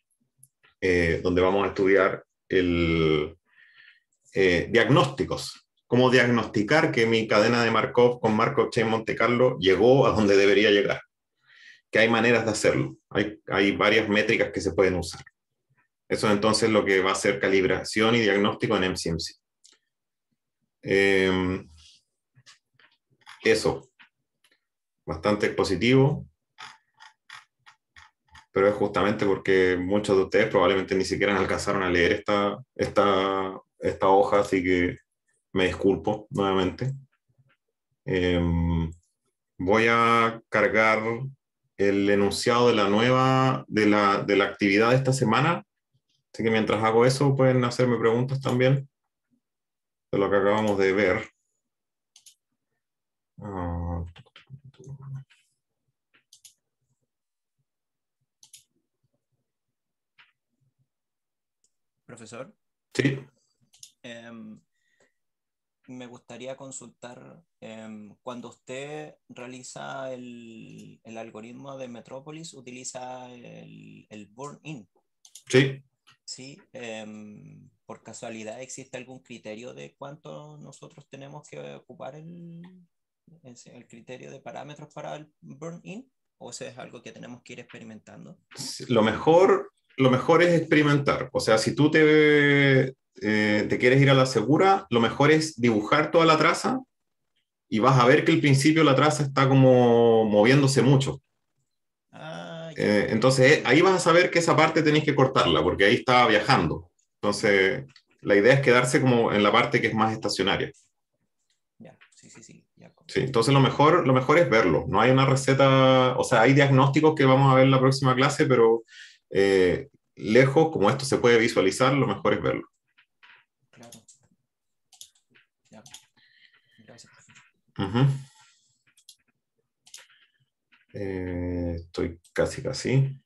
eh, donde vamos a estudiar el, eh, diagnósticos. Cómo diagnosticar que mi cadena de Markov con Markov Chain Monte Carlo llegó a donde debería llegar. Que hay maneras de hacerlo. hay varias métricas que se pueden usar. Eso es entonces lo que va a ser calibración y diagnóstico en MCMC. Em, eso. Bastante positivo. Pero es justamente porque muchos de ustedes probablemente ni siquiera alcanzaron a leer esta, esta, esta hoja, así que me disculpo nuevamente. Em, voy a cargar el enunciado de la nueva, de la actividad de esta semana Así que mientras hago eso, pueden hacerme preguntas también de lo que acabamos de ver. Profesor. Sí. Em, me gustaría consultar, em, cuando usted realiza el, algoritmo de Metropolis, utiliza el, el burn-in. Sí. Sí, em, por casualidad, ¿existe algún criterio de cuánto nosotros tenemos que ocupar el, criterio de parámetros para el burn-in? ¿O eso es algo que tenemos que ir experimentando? Lo mejor, lo mejor es experimentar. O sea, si tú te, eh, te quieres ir a la segura, lo mejor es dibujar toda la traza y vas a ver que al principio la traza está como moviéndose mucho. Eh, entonces, ahí vas a saber que esa parte tenéis que cortarla, porque ahí estaba viajando. Entonces, la idea es quedarse como en la parte que es más estacionaria. Ya, sí, sí, sí. Sí, entonces lo mejor, lo mejor es verlo. No hay una receta, o sea, hay diagnósticos que vamos a ver en la próxima clase, pero eh, lejos, como esto se puede visualizar, lo mejor es verlo. Claro. Ya. Gracias. Eh, estoy casi, casi.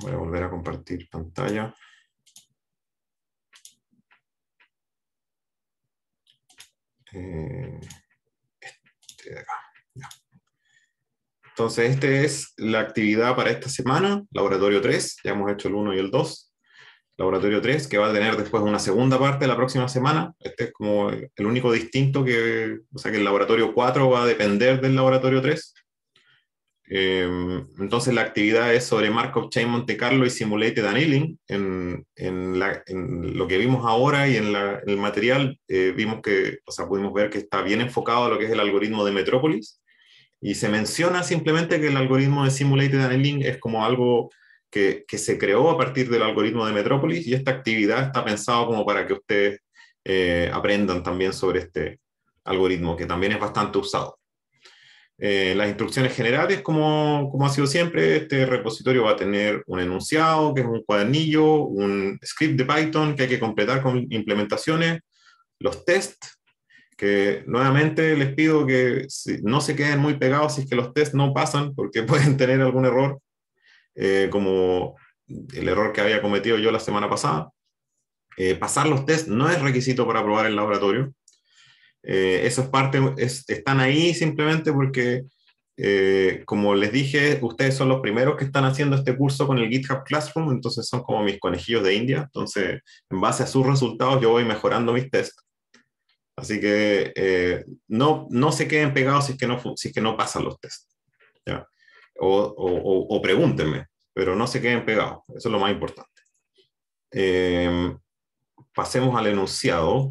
Voy a volver a compartir pantalla. Eh, este de acá. Entonces, esta es la actividad para esta semana, laboratorio 3. Ya hemos hecho el 1 y el 2. Laboratorio 3, que va a tener después una segunda parte la próxima semana. Este es como el único distinto que, o sea, que el laboratorio 4 va a depender del laboratorio 3. Eh, entonces la actividad es sobre Markov Chain Monte Carlo y Simulated Annealing. En, en, la, en lo que vimos ahora y en, el material eh, vimos que, o sea, pudimos ver que está bien enfocado a lo que es el algoritmo de Metrópolis. Y se menciona simplemente que el algoritmo de Simulated Annealing es como algo que, se creó a partir del algoritmo de Metrópolis y esta actividad está pensado como para que ustedes eh, aprendan también sobre este algoritmo, que también es bastante usado. Eh, las instrucciones generales, como, como, ha sido siempre, este repositorio va a tener un enunciado, que es un cuadernillo, un script de Python que hay que completar con implementaciones, los tests, que nuevamente les pido que no se queden muy pegados si es que los tests no pasan, porque [laughs] pueden tener algún error. Eh, como el error que había cometido yo la semana pasada. Eh, pasar los test no es requisito para aprobar el laboratorio. Eh, partes están ahí simplemente porque, eh, como les dije, ustedes son los primeros que están haciendo este curso con el GitHub Classroom, entonces son como mis conejillos de India. Entonces, en base a sus resultados, yo voy mejorando mis test. Así que no, no se queden pegados si es que no, si es que no pasan los test o, pregúntenme, pero no se queden pegados, eso es lo más importante. Em, pasemos al enunciado.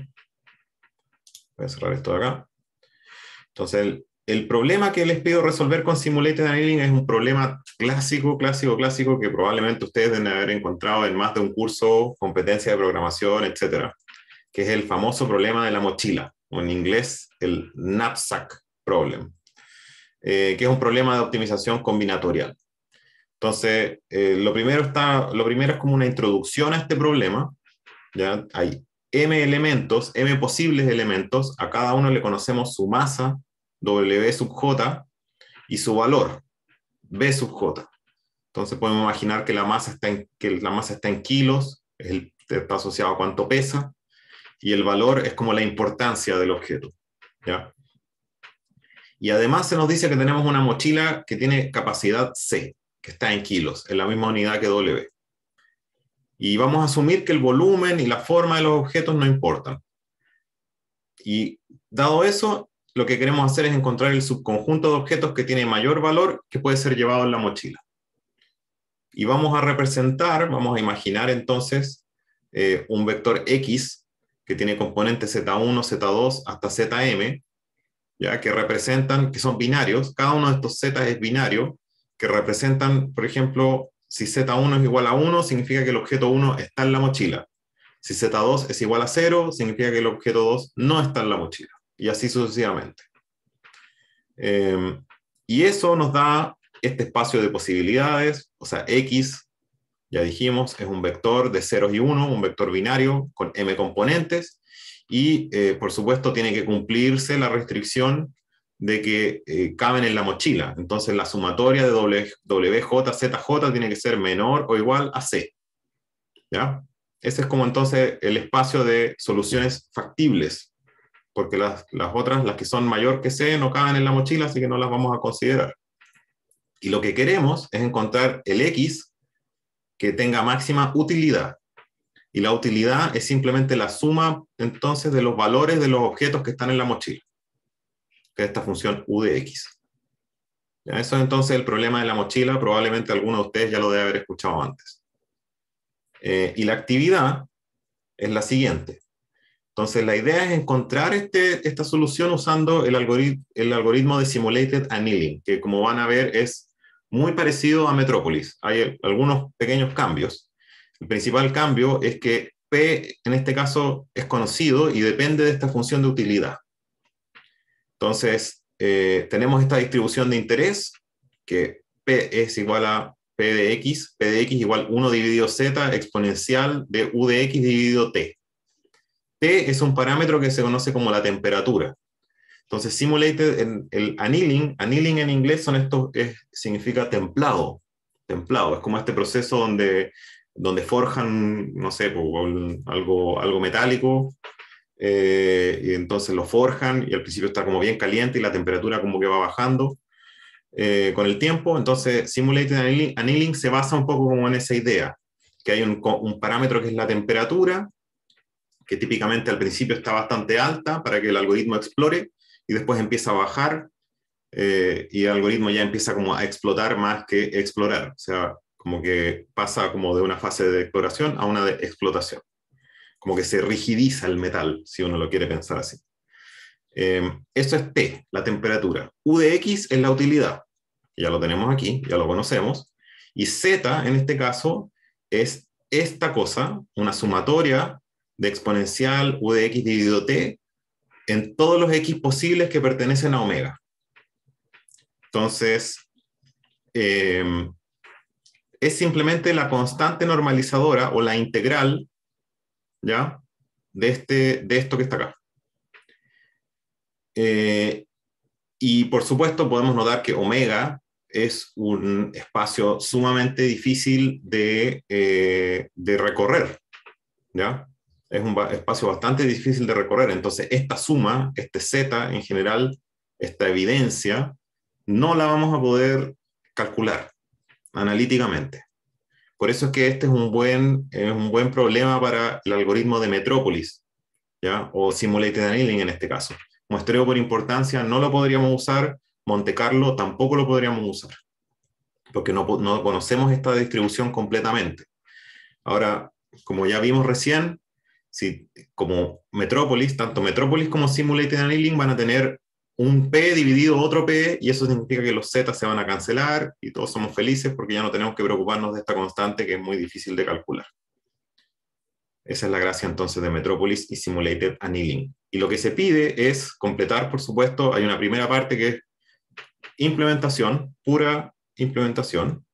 Voy a cerrar esto de acá. Entonces, el, problema que les pido resolver con Simulated Annealing es un problema clásico, clásico, clásico que probablemente ustedes deben haber encontrado en más de un curso, competencia de programación, etc. que es el famoso problema de la mochila, o en inglés el knapsack problem. Eh, que es un problema de optimización combinatorial. Entonces, eh, lo, primero está, lo primero es como una introducción a este problema. ¿ya? Hay m elementos, m posibles elementos, a cada uno le conocemos su masa, W sub j, y su valor, B sub j. Entonces podemos imaginar que la masa está en, que la masa está en kilos, está asociado a cuánto pesa, y el valor es como la importancia del objeto. ¿ya? Y además se nos dice que tenemos una mochila que tiene capacidad C, que está en kilos, en la misma unidad que W. Y vamos a asumir que el volumen y la forma de los objetos no importan. Y dado eso, lo que queremos hacer es encontrar el subconjunto de objetos que tiene mayor valor que puede ser llevado en la mochila. Y vamos a representar, vamos a imaginar entonces eh, un vector X que tiene componentes Z1, Z2 hasta ZM, que representan, que son binarios, cada uno de estos z es binario, que representan, por ejemplo, si z1 es igual a 1, significa que el objeto 1 está en la mochila. Si z2 es igual a 0, significa que el objeto 2 no está en la mochila. Y así sucesivamente. Em, y eso nos da este espacio de posibilidades, o sea, x, ya dijimos, es un vector de ceros y 1, un vector binario con m componentes, y, eh, por supuesto, tiene que cumplirse la restricción de que eh, caben en la mochila. Entonces, la sumatoria de WJZJ tiene que ser menor o igual a C. ¿Ya? Ese es como entonces el espacio de soluciones factibles, porque las, las otras, las que son mayor que C, no caben en la mochila, así que no las vamos a considerar. Y lo que queremos es encontrar el X que tenga máxima utilidad y la utilidad es simplemente la suma entonces de los valores de los objetos que están en la mochila, que esta función u de x. ¿Ya? Eso es entonces el problema de la mochila, probablemente alguno de ustedes ya lo debe haber escuchado antes. Eh, y la actividad es la siguiente. Entonces la idea es encontrar este, esta solución usando el, el algoritmo de Simulated Annealing, que como van a ver es muy parecido a Metropolis. Hay algunos pequeños cambios, el principal cambio es que P en este caso es conocido y depende de esta función de utilidad. Entonces, eh, tenemos esta distribución de interés, que P es igual a P de X, P de X igual 1 dividido Z exponencial de U de X dividido T. T es un parámetro que se conoce como la temperatura. Entonces, simulated, en el annealing, annealing en inglés son estos, significa templado, templado, es como este proceso donde donde forjan, no sé, pues, algo, algo metálico, eh, y entonces lo forjan y al principio está como bien caliente y la temperatura como que va bajando eh, con el tiempo. Entonces, Simulated annealing, se basa un poco como en esa idea, que hay un, parámetro que es la temperatura, que típicamente al principio está bastante alta para que el algoritmo explore y después empieza a bajar eh, y el algoritmo ya empieza como a explotar más que explorar. O sea, como que pasa como de una fase de exploración a una de explotación, como que se rigidiza el metal, si uno lo quiere pensar así. Eso em, esto es T, la temperatura. U de X es la utilidad, ya lo tenemos aquí, ya lo conocemos. Y Z, en este caso, es esta cosa, una sumatoria de exponencial U de X dividido T en todos los X posibles que pertenecen a omega. Entonces, em, es simplemente la constante normalizadora o la integral, ¿ya? De, este, de esto que está acá. Eh, y por supuesto podemos notar que omega es un espacio sumamente difícil de, eh, de recorrer, ¿ya? Es un espacio bastante difícil de recorrer. Entonces, esta suma, este Z en general, esta evidencia, no la vamos a poder calcular analíticamente. Por eso es que este es un buen, es un buen problema para el algoritmo de Metrópolis, ¿ya? o Simulated Annealing en este caso. Muestreo por importancia no lo podríamos usar, Monte Carlo tampoco lo podríamos usar, porque no, no conocemos esta distribución completamente. Ahora, como ya vimos recién, si, como Metrópolis, tanto Metrópolis como Simulated Annealing van a tener un P dividido otro P y eso significa que los Z se van a cancelar y todos somos felices porque ya no tenemos que preocuparnos de esta constante que es muy difícil de calcular. Esa es la gracia entonces de Metropolis y Simulated Annealing. Y lo que se pide es completar, por supuesto, hay una primera parte que es implementación, pura implementación.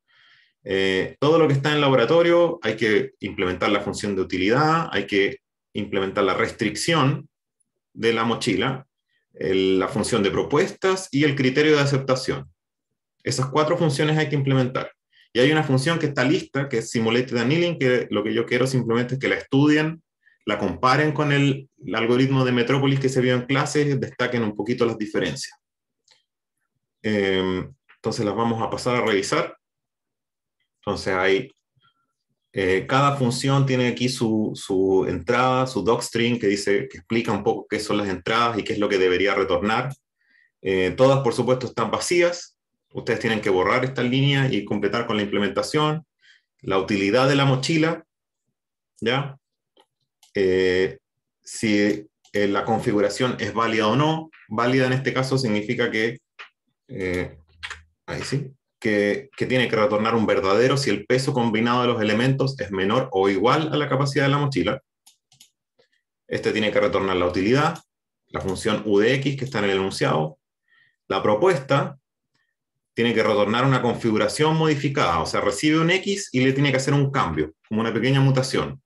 Eh, todo lo que está en laboratorio hay que implementar la función de utilidad, hay que implementar la restricción de la mochila, la función de propuestas y el criterio de aceptación. Esas cuatro funciones hay que implementar. Y hay una función que está lista, que es Simulated Annealing, que lo que yo quiero simplemente es que la estudien, la comparen con el, algoritmo de Metrópolis que se vio en clase y destaquen un poquito las diferencias. Em, entonces las vamos a pasar a revisar. Entonces hay eh, cada función tiene aquí su, entrada, su docstring, que dice, que explica un poco qué son las entradas y qué es lo que debería retornar. Eh, todas, por supuesto, están vacías. Ustedes tienen que borrar esta línea y completar con la implementación. La utilidad de la mochila, ¿ya? Eh, si la configuración es válida o no. Válida en este caso significa que... ahí sí que, tiene que retornar un verdadero si el peso combinado de los elementos es menor o igual a la capacidad de la mochila. Este tiene que retornar la utilidad, la función u de x que está en el enunciado. La propuesta tiene que retornar una configuración modificada, o sea, recibe un x y le tiene que hacer un cambio, como una pequeña mutación.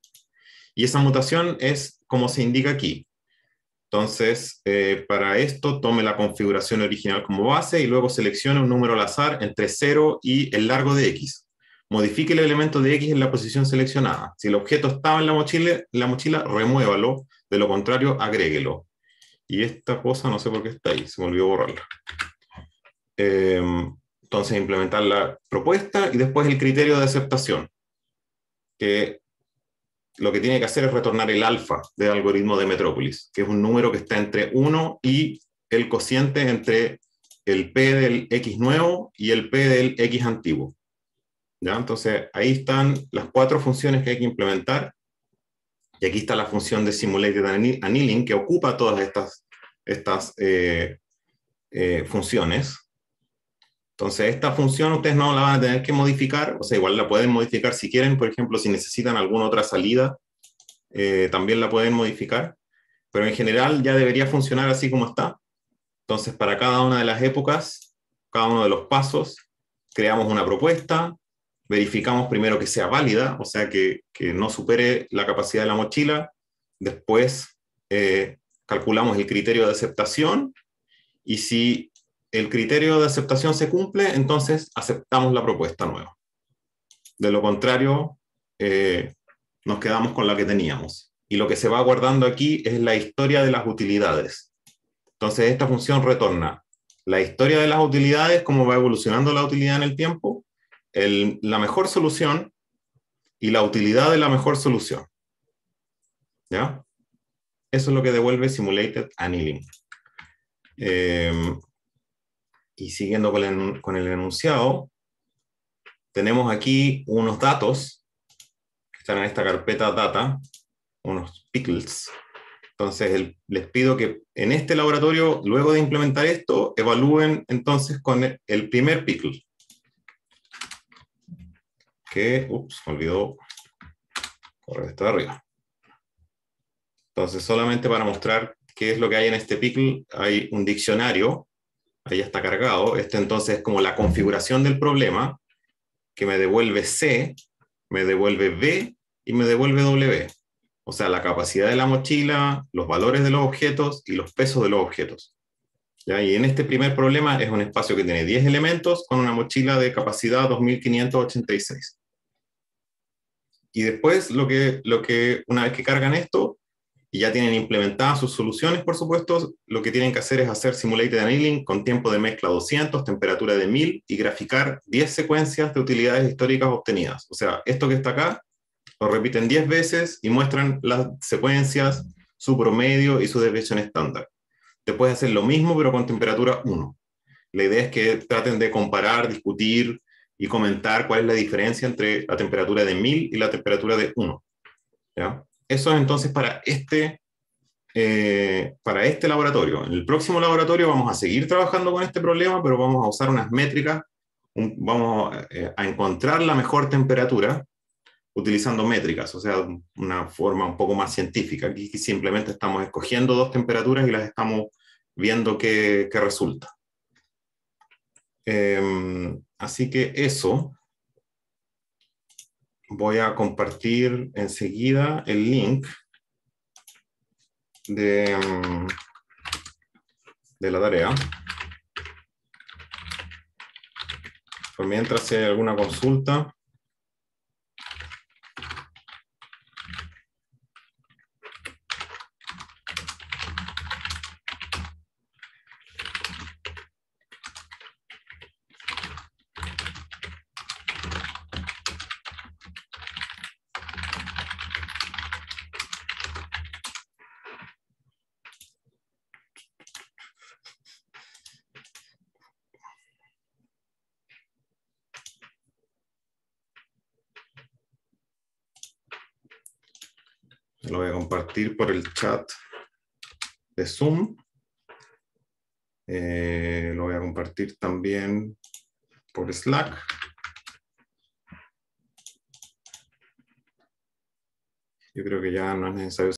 Y esa mutación es como se indica aquí, entonces, eh, para esto, tome la configuración original como base y luego seleccione un número al azar entre 0 y el largo de X. Modifique el elemento de X en la posición seleccionada. Si el objeto estaba en la mochila, la mochila remuévalo. De lo contrario, agréguelo. Y esta cosa, no sé por qué está ahí, se me olvidó borrarla. Em, entonces, implementar la propuesta y después el criterio de aceptación, que lo que tiene que hacer es retornar el alfa del algoritmo de Metrópolis, que es un número que está entre 1 y el cociente entre el P del X nuevo y el P del X antiguo. ¿Ya? Entonces, ahí están las cuatro funciones que hay que implementar. Y aquí está la función de Simulated Annealing, que ocupa todas estas, estas eh, eh, funciones. Entonces, esta función ustedes no la van a tener que modificar, o sea, igual la pueden modificar si quieren, por ejemplo, si necesitan alguna otra salida, eh, también la pueden modificar, pero en general ya debería funcionar así como está. Entonces, para cada una de las épocas, cada uno de los pasos, creamos una propuesta, verificamos primero que sea válida, o sea, que, no supere la capacidad de la mochila, después eh, calculamos el criterio de aceptación, y si el criterio de aceptación se cumple, entonces aceptamos la propuesta nueva. De lo contrario, eh, nos quedamos con la que teníamos. Y lo que se va guardando aquí es la historia de las utilidades. Entonces, esta función retorna la historia de las utilidades, cómo va evolucionando la utilidad en el tiempo, la mejor solución y la utilidad de la mejor solución. ¿Ya? Eso es lo que devuelve Simulated Annealing. Eh, y siguiendo con el, enunciado, tenemos aquí unos datos que están en esta carpeta data, unos pickles. Entonces les pido que en este laboratorio, luego de implementar esto, evalúen entonces con el, primer pickle. Que, ups, me olvidó correr esto de arriba. Entonces solamente para mostrar qué es lo que hay en este pickle, hay un diccionario ya está cargado, este entonces es como la configuración del problema, que me devuelve C, me devuelve B y me devuelve W. O sea, la capacidad de la mochila, los valores de los objetos y los pesos de los objetos. Y en este primer problema es un espacio que tiene 10 elementos con una mochila de capacidad 2586. Y después, lo que, lo que, una vez que cargan esto, y ya tienen implementadas sus soluciones, por supuesto, lo que tienen que hacer es hacer simulated annealing con tiempo de mezcla 200, temperatura de 1000 y graficar 10 secuencias de utilidades históricas obtenidas. O sea, esto que está acá lo repiten 10 veces y muestran las secuencias, su promedio y su desviación estándar. Te puedes hacer lo mismo, pero con temperatura 1. La idea es que traten de comparar, discutir y comentar cuál es la diferencia entre la temperatura de 1000 y la temperatura de 1. ¿Ya? Eso es entonces para este, eh, para este laboratorio. En el próximo laboratorio vamos a seguir trabajando con este problema, pero vamos a usar unas métricas, vamos eh, a encontrar la mejor temperatura utilizando métricas, o sea, una forma un poco más científica. Aquí simplemente estamos escogiendo dos temperaturas y las estamos viendo qué, qué resulta. Em, así que eso, voy a compartir enseguida el link mm, de, la tarea. Por mientras si hay alguna consulta, por el chat de Zoom. Eh, lo voy a compartir también por Slack. Yo creo que ya no es necesario